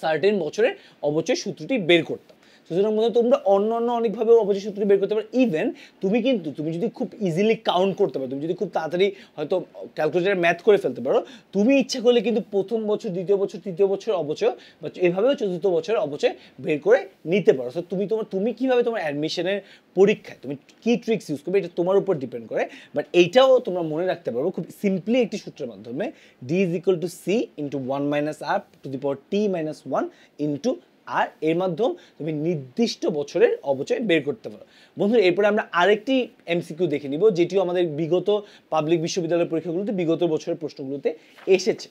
সার্টেন বছরের অবচয় সূত্রটি বের করতাম সুতরাং মধ্যে তোমরা অন্য অন্য অনেকভাবে অবচয় সূত্র বের করতে পারো ইভেন তুমি কিন্তু তুমি যদি খুব ইজিলি কাউন্ট করতে পারো তুমি যদি খুব তাড়াতাড়ি হয়তো ক্যালকুলেটার ম্যাথ করে ফেলতে পারো তুমি ইচ্ছা করলে কিন্তু প্রথম বছর দ্বিতীয় বছর তৃতীয় বছর অবচয় বা এভাবেও চতুর্থ বছরের অবচয় বের করে নিতে পারো সো তুমি তোমার তুমি কীভাবে তোমার অ্যাডমিশনের পরীক্ষায় তুমি কী ট্রিক্স ইউজ করবে এটা তোমার উপর ডিপেন্ড করে বাট এইটাও তোমরা মনে রাখতে পারবো খুব সিম্পলি একটি সূত্রের মাধ্যমে D is equal to C into one minus R to the power T minus one into R এর মাধ্যম তুমি নির্দিষ্ট বছরের অবচয় বের করতে পারো বন্ধুরা এরপরে আমরা আরেকটি এমসিকিউ দেখে নিব যেটিও আমাদের বিগত পাবলিক বিশ্ববিদ্যালয়ের পরীক্ষাগুলোতে বিগত বছরের প্রশ্নগুলোতে এসেছে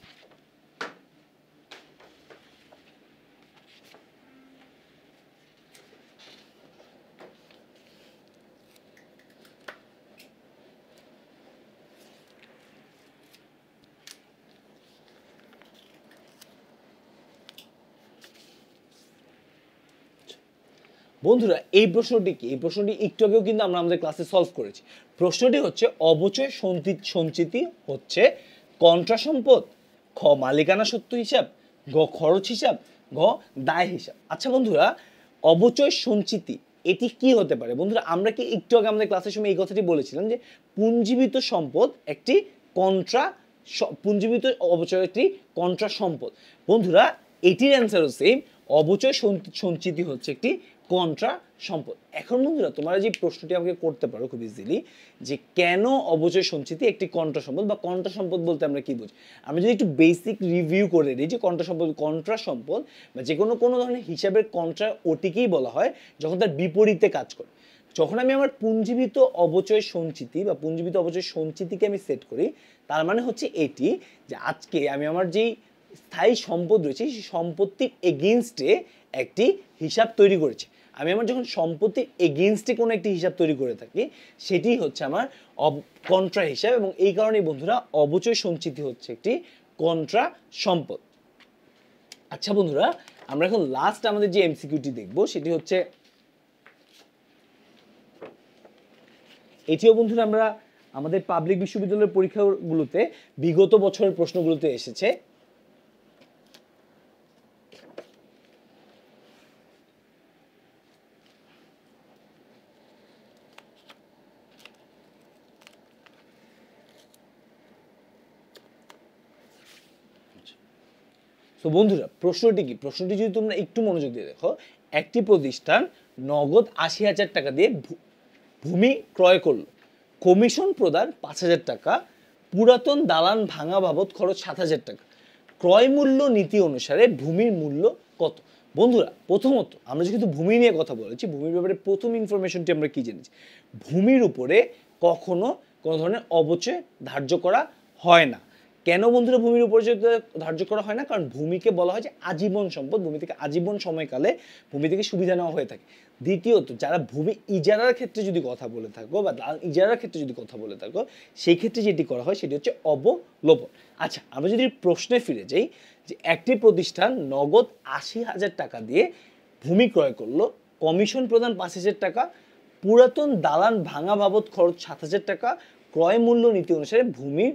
বন্ধুরা এই প্রশ্নটি কি এই প্রশ্নটি একটু আগেও কিন্তু আমরা আমাদের ক্লাসে সলভ করেছি প্রশ্নটি হচ্ছে অবচয় সঞ্চিত সঞ্চিতি হচ্ছে কন্ট্রা সম্পদ খ মালিকানা সত্য হিসাব গ খরচ হিসাব গ দায় হিসাব আচ্ছা বন্ধুরা অবচয় সঞ্চিতি এটি কি হতে পারে বন্ধুরা আমরা কি একটু আগে আমাদের ক্লাসের সময় এই কথাটি বলেছিলাম যে পুঞ্জীবিত সম্পদ একটি কন্ট্রা পুঞ্জীবিত অবচয় একটি কন্ট্রা সম্পদ বন্ধুরা এটির অ্যান্সারও সেম অবচয় সঞ্চিতি হচ্ছে একটি কন্ট্রা সম্পদ এখন বন্ধুরা তোমরা যে প্রশ্নটি আমাকে করতে পারো খুব ইজিলি যে কেন অবচয় সঞ্চিতি একটি কন্ট্রা সম্পদ বা কন্ট্রা সম্পদ বলতে আমরা কি বুঝি আমরা যদি একটু বেসিক রিভিউ করে নিই যে কন্ট্রা সম্পদ কন্ট্রা সম্পদ বা যে কোনো কোনো ধরনের হিসাবের কন্ট্রা ওটিকেই বলা হয় যখন তার বিপরীতে কাজ করে যখন আমি আমার পুঞ্জীবিত অবচয় সঞ্চিতি বা পুঞ্জীবিত অবচয় সঞ্চিতিকে আমি সেট করি তার মানে হচ্ছে এটি যে আজকে আমি আমার যেই স্থায়ী সম্পদ রয়েছে সেই সম্পত্তির এগেনস্টে একটি হিসাব তৈরি করেছে আমি আমার যখন সম্পত্তি এগেনস্টে কোনো একটি হিসাব তৈরি করে থাকি সেটি হচ্ছে আমার কন্ট্রা হিসাব এবং এই কারণেই বন্ধুরা অবচয় সঞ্চিতি হচ্ছে একটি কন্ট্রা সম্পদ আচ্ছা বন্ধুরা আমরা এখন লাস্ট আমাদের যে এমসিকিউটি দেখব সেটি হচ্ছে এটিও বন্ধুরা আমরা আমাদের পাবলিক বিশ্ববিদ্যালয়ের পরীক্ষাগুলোতে বিগত বছরের প্রশ্নগুলোতে এসেছে তো বন্ধুরা প্রশ্নটি কি প্রশ্নটি যদি তোমরা একটু মনোযোগ দিয়ে দেখো একটি প্রতিষ্ঠান নগদ আশি হাজার টাকা দিয়ে ভূমি ক্রয় করলো কমিশন প্রদান পাঁচ হাজার টাকা পুরাতন দালান ভাঙা বাবদ খরচ সাত হাজার টাকা ক্রয় মূল্য নীতি অনুসারে ভূমির মূল্য কত বন্ধুরা প্রথমত আমরা যেহেতু ভূমি নিয়ে কথা বলেছি ভূমির ব্যাপারে প্রথম ইনফরমেশনটি আমরা কি জেনেছি ভূমির উপরে কখনো কোনো ধরনের অবচয় ধার্য করা হয় না কেন বন্ধুরা ভূমির উপযোগিতা ধার্য করা হয় না কারণ ভূমিকে বলা হয় যে আজীবন সম্পদ ভূমি থেকে আজীবন সময়কালে ভূমি থেকে সুবিধা নেওয়া হয়ে থাকে দ্বিতীয়ত যারা ভূমি ইজারার ক্ষেত্রে যদি কথা বলে থাকো বা ইজারার ক্ষেত্রে যদি কথা বলে থাকো সেই ক্ষেত্রে যেটি করা হয় সেটি হচ্ছে অবলোপন আচ্ছা আমরা যদি প্রশ্নে ফিরে যাই যে একটি প্রতিষ্ঠান নগদ আশি হাজার টাকা দিয়ে ভূমি ক্রয় করলো কমিশন প্রদান পাঁচ হাজার টাকা পুরাতন দালান ভাঙা বাবদ খরচ সাত হাজার টাকা ক্রয় মূল্য নীতি অনুসারে ভূমির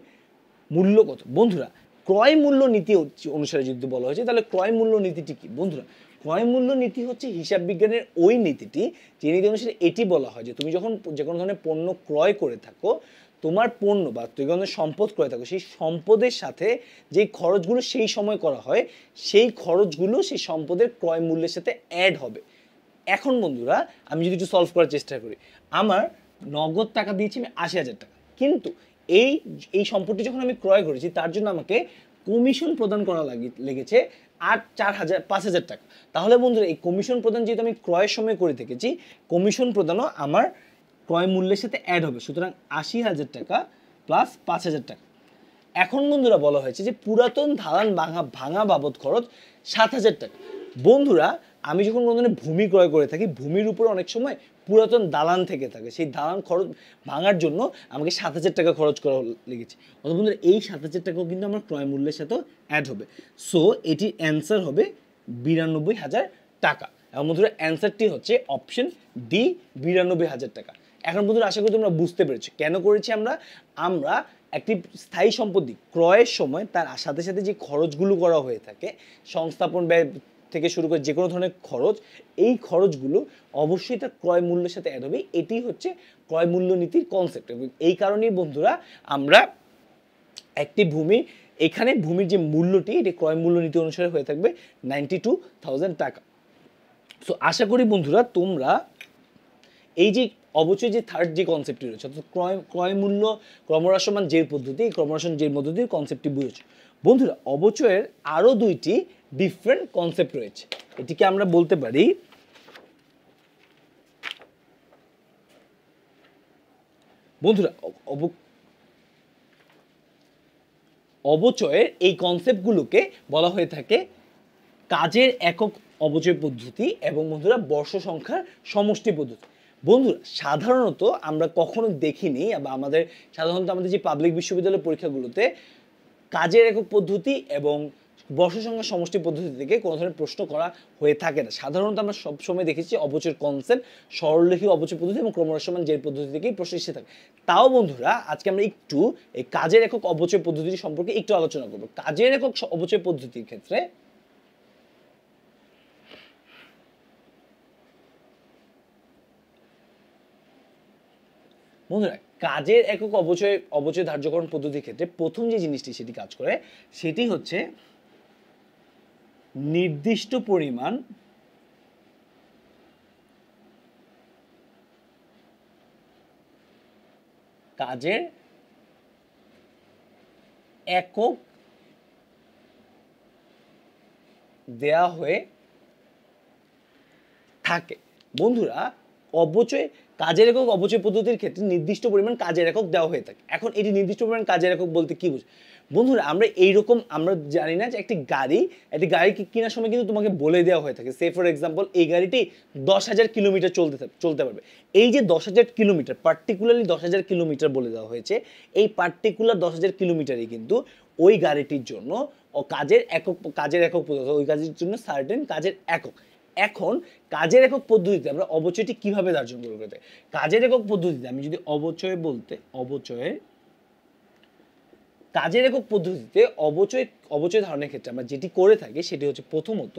মূল্য কত বন্ধুরা ক্রয় মূল্য নীতি অনুসারে যদি বলা হয়েছে তাহলে ক্রয় মূল্য নীতিটি কি বন্ধুরা ক্রয় মূল্য নীতি হচ্ছে হিসাব বিজ্ঞানের ওই নীতিটি যে নীতি অনুসারে এটি বলা হয় যে তুমি যখন যে কোনো ধরনের পণ্য ক্রয় করে থাকো তোমার পণ্য বা তুমি কোনো সম্পদ ক্রয় থাকো সেই সম্পদের সাথে যে খরচগুলো সেই সময় করা হয় সেই খরচগুলো সেই সম্পদের ক্রয় মূল্যের সাথে অ্যাড হবে এখন বন্ধুরা আমি যদি একটু সলভ করার চেষ্টা করি আমার নগদ টাকা দিয়েছি আমি আশি হাজার টাকা কিন্তু এই এই সম্পত্তি যখন আমি ক্রয় করেছি তার জন্য আমাকে কমিশন প্রদান করা লাগে লেগেছে আট চার হাজার পাঁচ হাজার টাকা তাহলে বন্ধুরা এই কমিশন প্রদান যেহেতু আমি ক্রয়ের সময় করে থেকেছি কমিশন প্রদানও আমার ক্রয় মূল্যের সাথে অ্যাড হবে সুতরাং আশি হাজার টাকা প্লাস পাঁচ হাজার টাকা এখন বন্ধুরা বলা হয়েছে যে পুরাতন ধারান ভাঙা ভাঙা বাবদ খরচ সাত হাজার টাকা বন্ধুরা আমি যখন কোনো ধরনের ভূমি ক্রয় করে থাকি ভূমির উপরে অনেক সময় পুরাতন দালান থেকে থাকে সেই দালান খরচ ভাঙার জন্য আমাকে সাত হাজার টাকা খরচ করা লেগেছে অত বন্ধুরা এই সাত হাজার টাকাও কিন্তু আমার ক্রয় মূল্যের সাথেও অ্যাড হবে সো এটির অ্যান্সার হবে বিরানব্বই হাজার টাকা এবং বন্ধুরা অ্যান্সারটি হচ্ছে অপশন ডি বিরানব্বই হাজার টাকা এখন বন্ধুরা আশা করি তোমরা বুঝতে পেরেছো কেন করেছি আমরা আমরা একটি স্থায়ী সম্পত্তি ক্রয়ের সময় তার সাথে সাথে যে খরচগুলো করা হয়ে থাকে সংস্থাপন ব্যয় থেকে শুরু করে যে কোনো ধরনের খরচ এই খরচগুলো অবশ্যই তার ক্রয় মূল্যের সাথে অ্যাড হবে এটি হচ্ছে ক্রয় মূল্য নীতির কনসেপ্ট এবং এই কারণেই বন্ধুরা আমরা একটি ভূমি এখানে ভূমির যে মূল্যটি এটি ক্রয় মূল্য নীতি অনুসারে হয়ে থাকবে নাইনটি টু থাউজেন্ড টাকা সো আশা করি বন্ধুরা তোমরা এই যে অবশ্যই যে থার্ড যে কনসেপ্টটি রয়েছে অর্থাৎ ক্রয় ক্রয় মূল্য ক্রমরাসমান যে পদ্ধতি ক্রমরাসমান যে পদ্ধতির কনসেপ্টটি বুঝেছো বন্ধুরা অবচয়ের আরও দুইটি ডিফারেন্ট কনসেপ্ট রয়েছে এটিকে আমরা বলতে পারি বন্ধুরা অবচয়ের এই কনসেপ্টগুলোকে বলা হয়ে থাকে কাজের একক অবচয় পদ্ধতি এবং বন্ধুরা বর্ষ সংখ্যার সমষ্টি পদ্ধতি বন্ধুরা সাধারণত আমরা কখনো দেখিনি বা আমাদের সাধারণত আমাদের যে পাবলিক বিশ্ববিদ্যালয় পরীক্ষাগুলোতে কাজের একক পদ্ধতি এবং বর্ষসংখ্যা সমষ্টি পদ্ধতি থেকে কোনো ধরনের প্রশ্ন করা হয়ে থাকে না সাধারণত আমরা সবসময় দেখেছি অবচয় কনসেপ্ট সরলরেখী অবচয় পদ্ধতি এবং ক্রমরসমান যে পদ্ধতি থেকেই প্রশ্ন এসে থাকে তাও বন্ধুরা আজকে আমরা একটু এই কাজের একক অবচয় পদ্ধতি সম্পর্কে একটু আলোচনা করব কাজের একক অবচয় পদ্ধতির ক্ষেত্রে বন্ধুরা কাজের একক অবচয় অবচয় ধার্যকরণ পদ্ধতির ক্ষেত্রে প্রথম যে জিনিসটি সেটি কাজ করে সেটি হচ্ছে নির্দিষ্ট পরিমাণ কাজের একক দেয়া হয়ে থাকে বন্ধুরা অবচয় কাজের একক অপচয় পদ্ধতির ক্ষেত্রে নির্দিষ্ট পরিমাণ কাজের একক দেওয়া হয়ে থাকে এখন এটি নির্দিষ্ট পরিমাণ কাজের একক বলতে কী বুঝ বন্ধুরা আমরা এইরকম আমরা জানি না যে একটি গাড়ি একটি গাড়ি কেনার সময় কিন্তু তোমাকে বলে দেওয়া হয়ে থাকে সে ফর এক্সাম্পল এই গাড়িটি দশ হাজার কিলোমিটার চলতে চলতে পারবে এই যে দশ হাজার কিলোমিটার পার্টিকুলারলি দশ হাজার কিলোমিটার বলে দেওয়া হয়েছে এই পার্টিকুলার দশ হাজার কিলোমিটারই কিন্তু ওই গাড়িটির জন্য ও কাজের একক কাজের একক ওই কাজের জন্য সার্টেন কাজের একক এখন কাজের একক পদ্ধতিতে আমরা অবচয়টি কীভাবে দার্জন করবো কাজের একক পদ্ধতিতে আমি যদি অবচয় বলতে অবচয়ে কাজের একক পদ্ধতিতে অবচয় অবচয় ধারণের ক্ষেত্রে আমরা যেটি করে থাকি সেটি হচ্ছে প্রথমত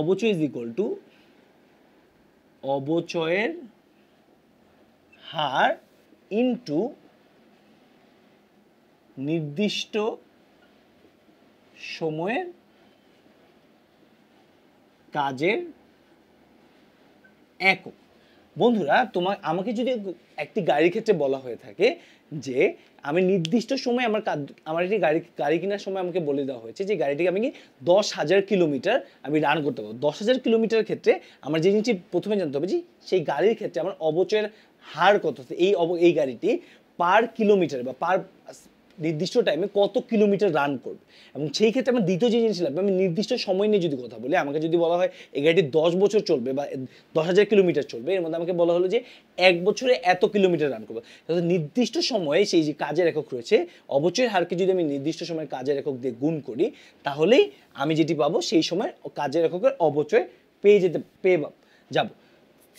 অবচয় ইজ ইকুয়াল টু অবচয়ের হার ইন্টু নির্দিষ্ট সময়ের কাজের একক বন্ধুরা তোমার আমাকে যদি একটি গাড়ির ক্ষেত্রে বলা হয়ে থাকে যে আমি নির্দিষ্ট সময় আমার কাজ আমার একটি গাড়ি গাড়ি কেনার সময় আমাকে বলে দেওয়া হয়েছে যে গাড়িটিকে আমি কি দশ হাজার কিলোমিটার আমি রান করতে পারবো দশ হাজার কিলোমিটার ক্ষেত্রে আমার যে জিনিসটি প্রথমে জানতে হবে যে সেই গাড়ির ক্ষেত্রে আমার অবচয়ের হার কত এই অব এই গাড়িটি পার কিলোমিটার বা পার নির্দিষ্ট টাইমে কত কিলোমিটার রান করবে এবং সেই ক্ষেত্রে আমার দ্বিতীয় যে জিনিস লাগবে আমি নির্দিষ্ট সময় নিয়ে যদি কথা বলি আমাকে যদি বলা হয় এই গাড়িটি দশ বছর চলবে বা দশ হাজার কিলোমিটার চলবে এর মধ্যে আমাকে বলা হলো যে এক বছরে এত কিলোমিটার রান করবে তাহলে নির্দিষ্ট সময়ে সেই যে কাজের একক রয়েছে অবচয়ের হারকে যদি আমি নির্দিষ্ট সময়ে কাজের একক দিয়ে গুণ করি তাহলেই আমি যেটি পাবো সেই সময় কাজের এককের অবচয় পেয়ে যেতে পেয়ে যাবো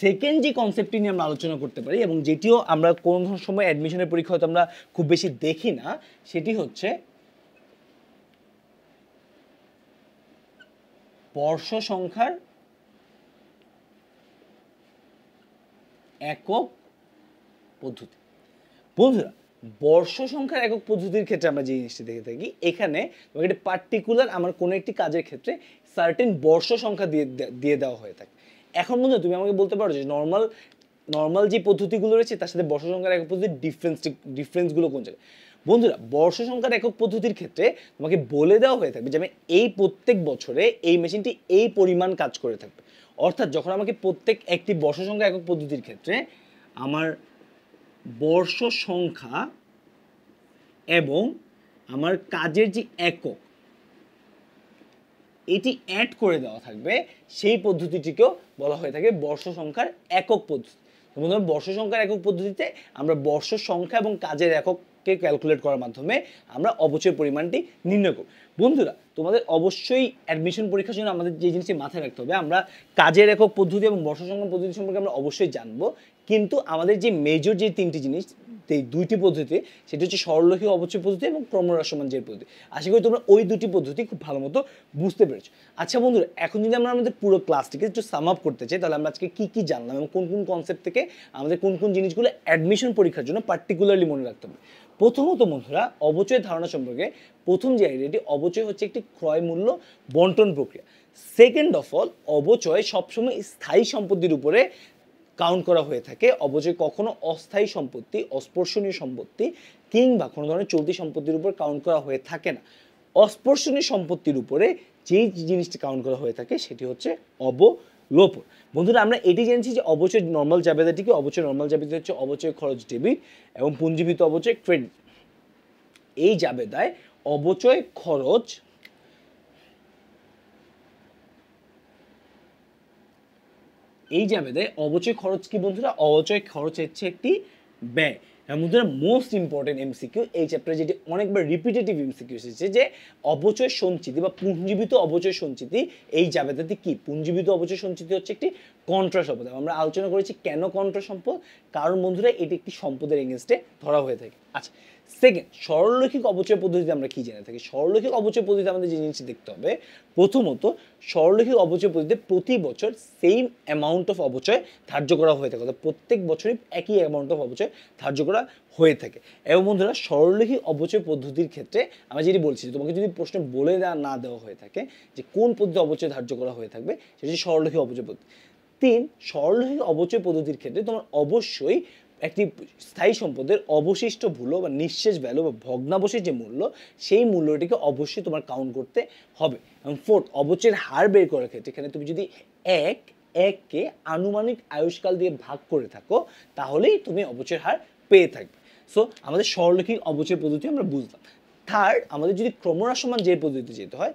সেকেন্ড যে কনসেপ্টটি নিয়ে আমরা আলোচনা করতে পারি এবং যেটিও আমরা কোন সময় অ্যাডমিশনের পরীক্ষা হয়তো আমরা খুব বেশি দেখি না সেটি হচ্ছে স্পর্শ সংখ্যার একক পদ্ধতি বন্ধুরা বর্ষ সংখ্যার একক পদ্ধতির ক্ষেত্রে আমরা যে জিনিসটি দেখে থাকি এখানে তোমাকে পার্টিকুলার আমার কোনো একটি কাজের ক্ষেত্রে সার্টেন বর্ষ সংখ্যা দিয়ে দিয়ে দেওয়া হয়ে থাকে এখন বন্ধু তুমি আমাকে বলতে পারো যে নর্মাল নর্মাল যে পদ্ধতিগুলো রয়েছে তার সাথে বর্ষ সংখ্যার একক পদ্ধতির ডিফারেন্স ডিফারেন্সগুলো কোন জায়গায় বন্ধুরা বর্ষ সংখ্যার একক পদ্ধতির ক্ষেত্রে তোমাকে বলে দেওয়া হয়ে থাকবে যে আমি এই প্রত্যেক বছরে এই মেশিনটি এই পরিমাণ কাজ করে থাকবে অর্থাৎ যখন আমাকে প্রত্যেক একটি বর্ষ সংখ্যা একক পদ্ধতির ক্ষেত্রে আমার বর্ষ সংখ্যা এবং আমার কাজের যে একক এটি অ্যাড করে দেওয়া থাকবে সেই পদ্ধতিটিকেও বলা হয়ে থাকে বর্ষ সংখ্যার একক পদ্ধতি বন্ধুরা বর্ষ সংখ্যার একক পদ্ধতিতে আমরা বর্ষ সংখ্যা এবং কাজের একককে ক্যালকুলেট করার মাধ্যমে আমরা অবচয় পরিমাণটি নির্ণয় করব বন্ধুরা তোমাদের অবশ্যই অ্যাডমিশন পরীক্ষার জন্য আমাদের যে জিনিসটি মাথায় রাখতে হবে আমরা কাজের একক পদ্ধতি এবং বর্ষ সংখ্যার পদ্ধতি সম্পর্কে আমরা অবশ্যই জানবো কিন্তু আমাদের যে মেজর যে তিনটি জিনিস এই দুইটি পদ্ধতি সেটা হচ্ছে সরলরৈখিক অবচয় পদ্ধতি এবং ক্রমহ্রাসমান যে পদ্ধতি আশা করি তোমরা ওই দুটি পদ্ধতি খুব ভালো মতো বুঝতে পেরেছো আচ্ছা বন্ধুরা এখন যদি আমরা আমাদের পুরো ক্লাসটিকে একটু সাম আপ করতে চাই তাহলে আমরা আজকে কী কী জানলাম এবং কোন কোন কনসেপ্ট থেকে আমাদের কোন কোন জিনিসগুলো অ্যাডমিশন পরীক্ষার জন্য পার্টিকুলারলি মনে রাখতে হবে প্রথমত বন্ধুরা অবচয় ধারণা সম্পর্কে প্রথম যে আইডিয়াটি অবচয় হচ্ছে একটি ক্রয় মূল্য বন্টন প্রক্রিয়া সেকেন্ড অফ অল অবচয় সবসময় স্থায়ী সম্পত্তির উপরে কাউন্ট করা হয়ে থাকে অবচয় কখনো অস্থায়ী সম্পত্তি অস্পর্শনীয় সম্পত্তি কিংবা কোনো ধরনের চলতি সম্পত্তির উপর কাউন্ট করা হয়ে থাকে না অস্পর্শনীয় সম্পত্তির উপরে যেই জিনিসটি কাউন্ট করা হয়ে থাকে সেটি হচ্ছে অবলোপন বন্ধুরা আমরা এটি জেনেছি যে অবচয় নর্মাল জাবেদাটিকে অবচয় নর্মাল জাবেদা হচ্ছে অবচয় খরচ ডেবিট এবং পুঞ্জীবিত অবচয় ক্রেডিট এই জাবেদায় অবচয় খরচ এই যে আমাদের অবচয় খরচ কি বন্ধুরা অবচয় খরচ হচ্ছে একটি ব্যয় বন্ধুরা মোস্ট ইম্পর্টেন্ট এমসিকিউ এই চ্যাপ্টারে যেটি অনেকবার রিপিটেটিভ এমসিকিউ এসেছে যে অবচয় সঞ্চিতি বা পুঞ্জীবিত অবচয় সঞ্চিতি এই জাবেদাতে কি পুঞ্জীবিত অবচয় সঞ্চিতি হচ্ছে একটি কন্ট্রা সম্পদ আমরা আলোচনা করেছি কেন কন্ট্রা সম্পদ কারণ বন্ধুরা এটি একটি সম্পদের এগেনস্টে ধরা হয়ে থাকে আচ্ছা সেকেন্ড সরলরৈখিক অপচয় পদ্ধতিতে আমরা কী জেনে থাকি সরলরৈখিক অপচয় পদ্ধতিতে আমাদের যে জিনিসটি দেখতে হবে প্রথমত সরলরৈখিক অপচয় পদ্ধতিতে প্রতি বছর সেম অ্যামাউন্ট অফ অপচয় ধার্য করা হয়ে থাকে অর্থাৎ প্রত্যেক বছরই একই অ্যামাউন্ট অফ অপচয় ধার্য করা হয়ে থাকে এবং বন্ধুরা সরলরৈখিক অপচয় পদ্ধতির ক্ষেত্রে আমি যেটি বলছি তোমাকে যদি প্রশ্ন বলে দেওয়া না দেওয়া হয়ে থাকে যে কোন পদ্ধতি অপচয় ধার্য করা হয়ে থাকবে সেটি সরলরৈখিক অপচয় পদ্ধতি তিন সরলরৈখিক অবচয় পদ্ধতির ক্ষেত্রে তোমার অবশ্যই একটি স্থায়ী সম্পদের অবশিষ্ট ভুলো বা নিঃশেষ ভ্যালু বা ভগ্নাবশেষ যে মূল্য সেই মূল্যটিকে অবশ্যই তোমার কাউন্ট করতে হবে এবং ফোর্থ অবচের হার বের করার ক্ষেত্রে এখানে তুমি যদি এক এককে আনুমানিক আয়ুষ্কাল দিয়ে ভাগ করে থাকো তাহলেই তুমি অবচের হার পেয়ে থাকবে সো আমাদের সরলরৈখিক অবচের পদ্ধতি আমরা বুঝলাম থার্ড আমাদের যদি ক্রমহ্রাসমান যে পদ্ধতিতে যেতে হয়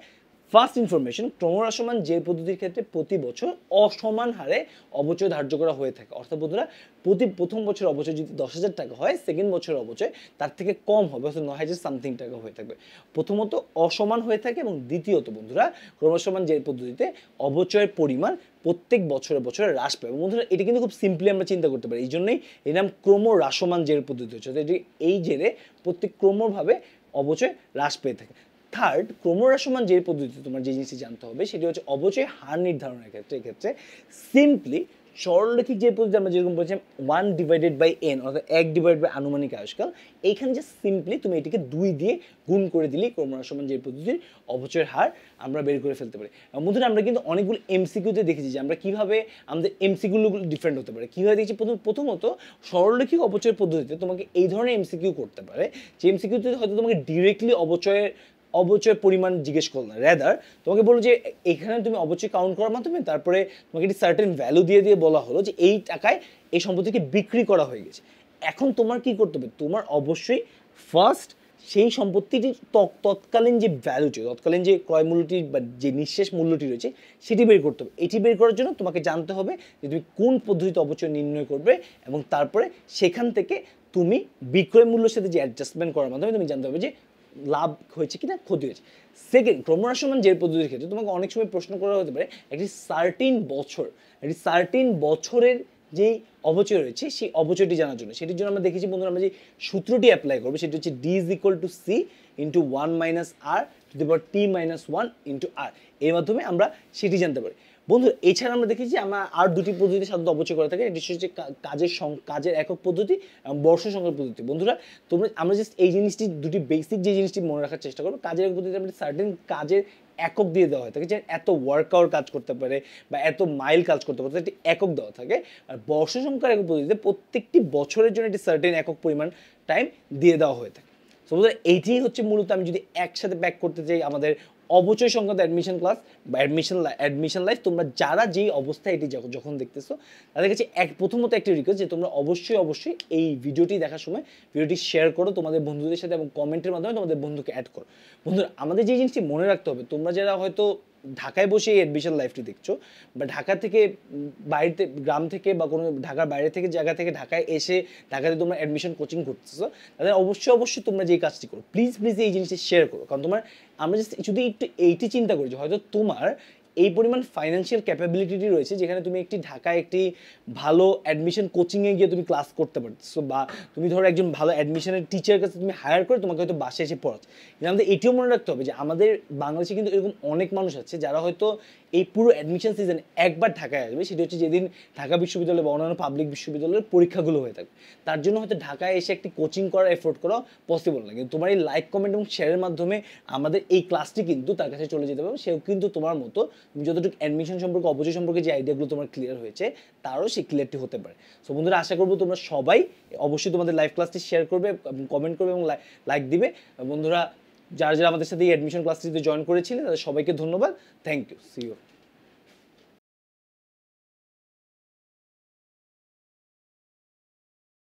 ফার্স্ট ইনফরমেশন ক্রমহ্রাসমান যে পদ্ধতির ক্ষেত্রে প্রতি বছর অসমান হারে অবচয় ধার্য করা হয়ে থাকে অর্থাৎ বন্ধুরা প্রতি প্রথম বছর অবচয় যদি দশ হাজার টাকা হয় সেকেন্ড বছর অবচয় তার থেকে কম হবে অর্থাৎ ন হাজার সামথিং টাকা হয়ে থাকবে প্রথমত অসমান হয়ে থাকে এবং দ্বিতীয়ত বন্ধুরা ক্রমহ্রাসমান যে পদ্ধতিতে অবচয়ের পরিমাণ প্রত্যেক বছরে বছরে হ্রাস এবং বন্ধুরা এটা কিন্তু খুব সিম্পলি আমরা চিন্তা করতে পারি এই জন্যই এর নাম ক্রমহ্রাসমান জের পদ্ধতি হচ্ছে এই জেরে প্রত্যেক ক্রমভাবে অবচয় হ্রাস পেয়ে থাকে থার্ড ক্রমরাসমান যে পদ্ধতিতে তোমার যে জিনিসটি জানতে হবে সেটি হচ্ছে অবচয় হার নির্ধারণের ক্ষেত্রে এক্ষেত্রে সিম্পলি সরলরেখিক যে পদ্ধতি আমরা যেরকম বলছি ওয়ান ডিভাইডেড বাই এন অর্থাৎ এক ডিভাইড বাই আনুমানিক আয়ুষ্কাল এইখানে যে সিম্পলি তুমি এটিকে দুই দিয়ে গুণ করে দিলেই ক্রমরাসমান যে পদ্ধতির অবচয়ের হার আমরা বের করে ফেলতে পারি মধ্যে আমরা কিন্তু অনেকগুলো এমসিকিউতে দেখেছি যে আমরা কীভাবে আমাদের এমসিকিউগুলো ডিফারেন্ট হতে পারে কীভাবে দেখছি প্রথম প্রথমত সরলরেখিক অবচয়ের পদ্ধতিতে তোমাকে এই ধরনের এমসিকিউ করতে পারে যে এমসিকিউতে হয়তো তোমাকে ডিরেক্টলি অবচয়ের অবচয়ের পরিমাণ জিজ্ঞেস করলো না রেদার তোমাকে বলো যে এখানে তুমি অবচয় কাউন্ট করার মাধ্যমে তারপরে তোমাকে একটি সার্টেন ভ্যালু দিয়ে দিয়ে বলা হলো যে এই টাকায় এই সম্পত্তিকে বিক্রি করা হয়ে গেছে এখন তোমার কি করতে হবে তোমার অবশ্যই ফার্স্ট সেই সম্পত্তিটি তৎকালীন যে ভ্যালুটি তৎকালীন যে ক্রয় মূল্যটি বা যে নিঃশেষ মূল্যটি রয়েছে সেটি বের করতে হবে এটি বের করার জন্য তোমাকে জানতে হবে যে তুমি কোন পদ্ধতিতে অবচয় নির্ণয় করবে এবং তারপরে সেখান থেকে তুমি বিক্রয় মূল্যের সাথে যে অ্যাডজাস্টমেন্ট করার মাধ্যমে তুমি জানতে হবে যে লাভ হয়েছে কিনা ক্ষতি হয়েছে সেকেন্ড ক্রমহ্রাসমান জেল পদ্ধতির ক্ষেত্রে তোমাকে অনেক সময় প্রশ্ন করা হতে পারে একটি সার্টিন বছর একটি সার্টিন বছরের যেই অবচয় রয়েছে সেই অবচয়টি জানার জন্য সেটির জন্য আমরা দেখেছি বন্ধুরা আমরা যে সূত্রটি অ্যাপ্লাই করবো সেটি হচ্ছে D is equal to C into one minus R T minus one into R এর মাধ্যমে আমরা সেটি জানতে পারি বন্ধু এছাড়া আমরা দেখেছি আমরা আর দুটি পদ্ধতি সাধারণত অবচয় করে থাকি এটি হচ্ছে কাজের কাজের একক পদ্ধতি বর্ষ সংখ্যক পদ্ধতি বন্ধুরা তোমরা আমরা জাস্ট এই জিনিসটি দুটি বেসিক যে জিনিসটি মনে রাখার চেষ্টা করবো কাজের একক পদ্ধতিতে আমরা সার্টেন কাজের একক দিয়ে দেওয়া হয় থাকে যে এত ওয়ার্কআউট কাজ করতে পারে বা এত মাইল কাজ করতে পারে একটি একক দেওয়া থাকে আর বর্ষ সংখ্যার একক পদ্ধতিতে প্রত্যেকটি বছরের জন্য একটি সার্টেন একক পরিমাণ টাইম দিয়ে দেওয়া হয়ে থাকে সো এইটি হচ্ছে মূলত আমি যদি একসাথে ব্যাক করতে চাই আমাদের অবচয় সংক্রান্ত অ্যাডমিশন ক্লাস বা অ্যাডমিশন অ্যাডমিশন লাইফ তোমরা যারা যেই অবস্থায় এটি যখন দেখতেছো তাদের কাছে এক প্রথমত একটি রিকোয়েস্ট যে তোমরা অবশ্যই অবশ্যই এই ভিডিওটি দেখার সময় ভিডিওটি শেয়ার করো তোমাদের বন্ধুদের সাথে এবং কমেন্টের মাধ্যমে তোমাদের বন্ধুকে অ্যাড করো বন্ধুরা আমাদের যে জিনিসটি মনে রাখতে হবে তোমরা যারা হয়তো ঢাকায় বসে এই অ্যাডমিশন লাইফটি দেখছো বা ঢাকা থেকে বাইরেতে গ্রাম থেকে বা কোনো ঢাকার বাইরে থেকে জায়গা থেকে ঢাকায় এসে ঢাকাতে তোমরা অ্যাডমিশন কোচিং করতেছো তাহলে অবশ্যই অবশ্যই তোমরা যে কাজটি করো প্লিজ প্লিজ এই জিনিসটি শেয়ার করো কারণ তোমার আমরা জাস্ট যদি একটু এইটি চিন্তা করি যে হয়তো তোমার এই পরিমাণ ফাইন্যান্সিয়াল ক্যাপাবিলিটি রয়েছে যেখানে তুমি একটি ঢাকায় একটি ভালো অ্যাডমিশন কোচিংয়ে গিয়ে তুমি ক্লাস করতে পারছো বা তুমি ধরো একজন ভালো অ্যাডমিশনের টিচার কাছে তুমি হায়ার করে তোমাকে হয়তো বাসে এসে পড়াচ্ছ কিন্তু আমাদের এটিও মনে রাখতে হবে যে আমাদের বাংলাদেশে কিন্তু এরকম অনেক মানুষ আছে যারা হয়তো এই পুরো অ্যাডমিশন সিজন একবার ঢাকায় আসবে সেটি হচ্ছে যেদিন ঢাকা বিশ্ববিদ্যালয় বা অন্যান্য পাবলিক বিশ্ববিদ্যালয়ের পরীক্ষাগুলো হয়ে থাকবে তার জন্য হয়তো ঢাকায় এসে একটি কোচিং করার এফোর্ট করা পসিবল না কিন্তু তোমার এই লাইক কমেন্ট এবং শেয়ারের মাধ্যমে আমাদের এই ক্লাসটি কিন্তু তার কাছে চলে যেতে পারবে সেও কিন্তু তোমার মতো তুমি যতটুকু অ্যাডমিশন সম্পর্কে অপচয় সম্পর্কে যে আইডিয়াগুলো তোমার ক্লিয়ার হয়েছে তারও সেই ক্লিয়ারটি হতে পারে সো বন্ধুরা আশা করবো তোমরা সবাই অবশ্যই তোমাদের লাইভ ক্লাসটি শেয়ার করবে কমেন্ট করবে এবং লাইক দিবে বন্ধুরা যারা যারা আমাদের সাথে এই অ্যাডমিশন ক্লাসটিতে জয়েন করেছিলেন তাদের সবাইকে ধন্যবাদ থ্যাংক ইউ সিও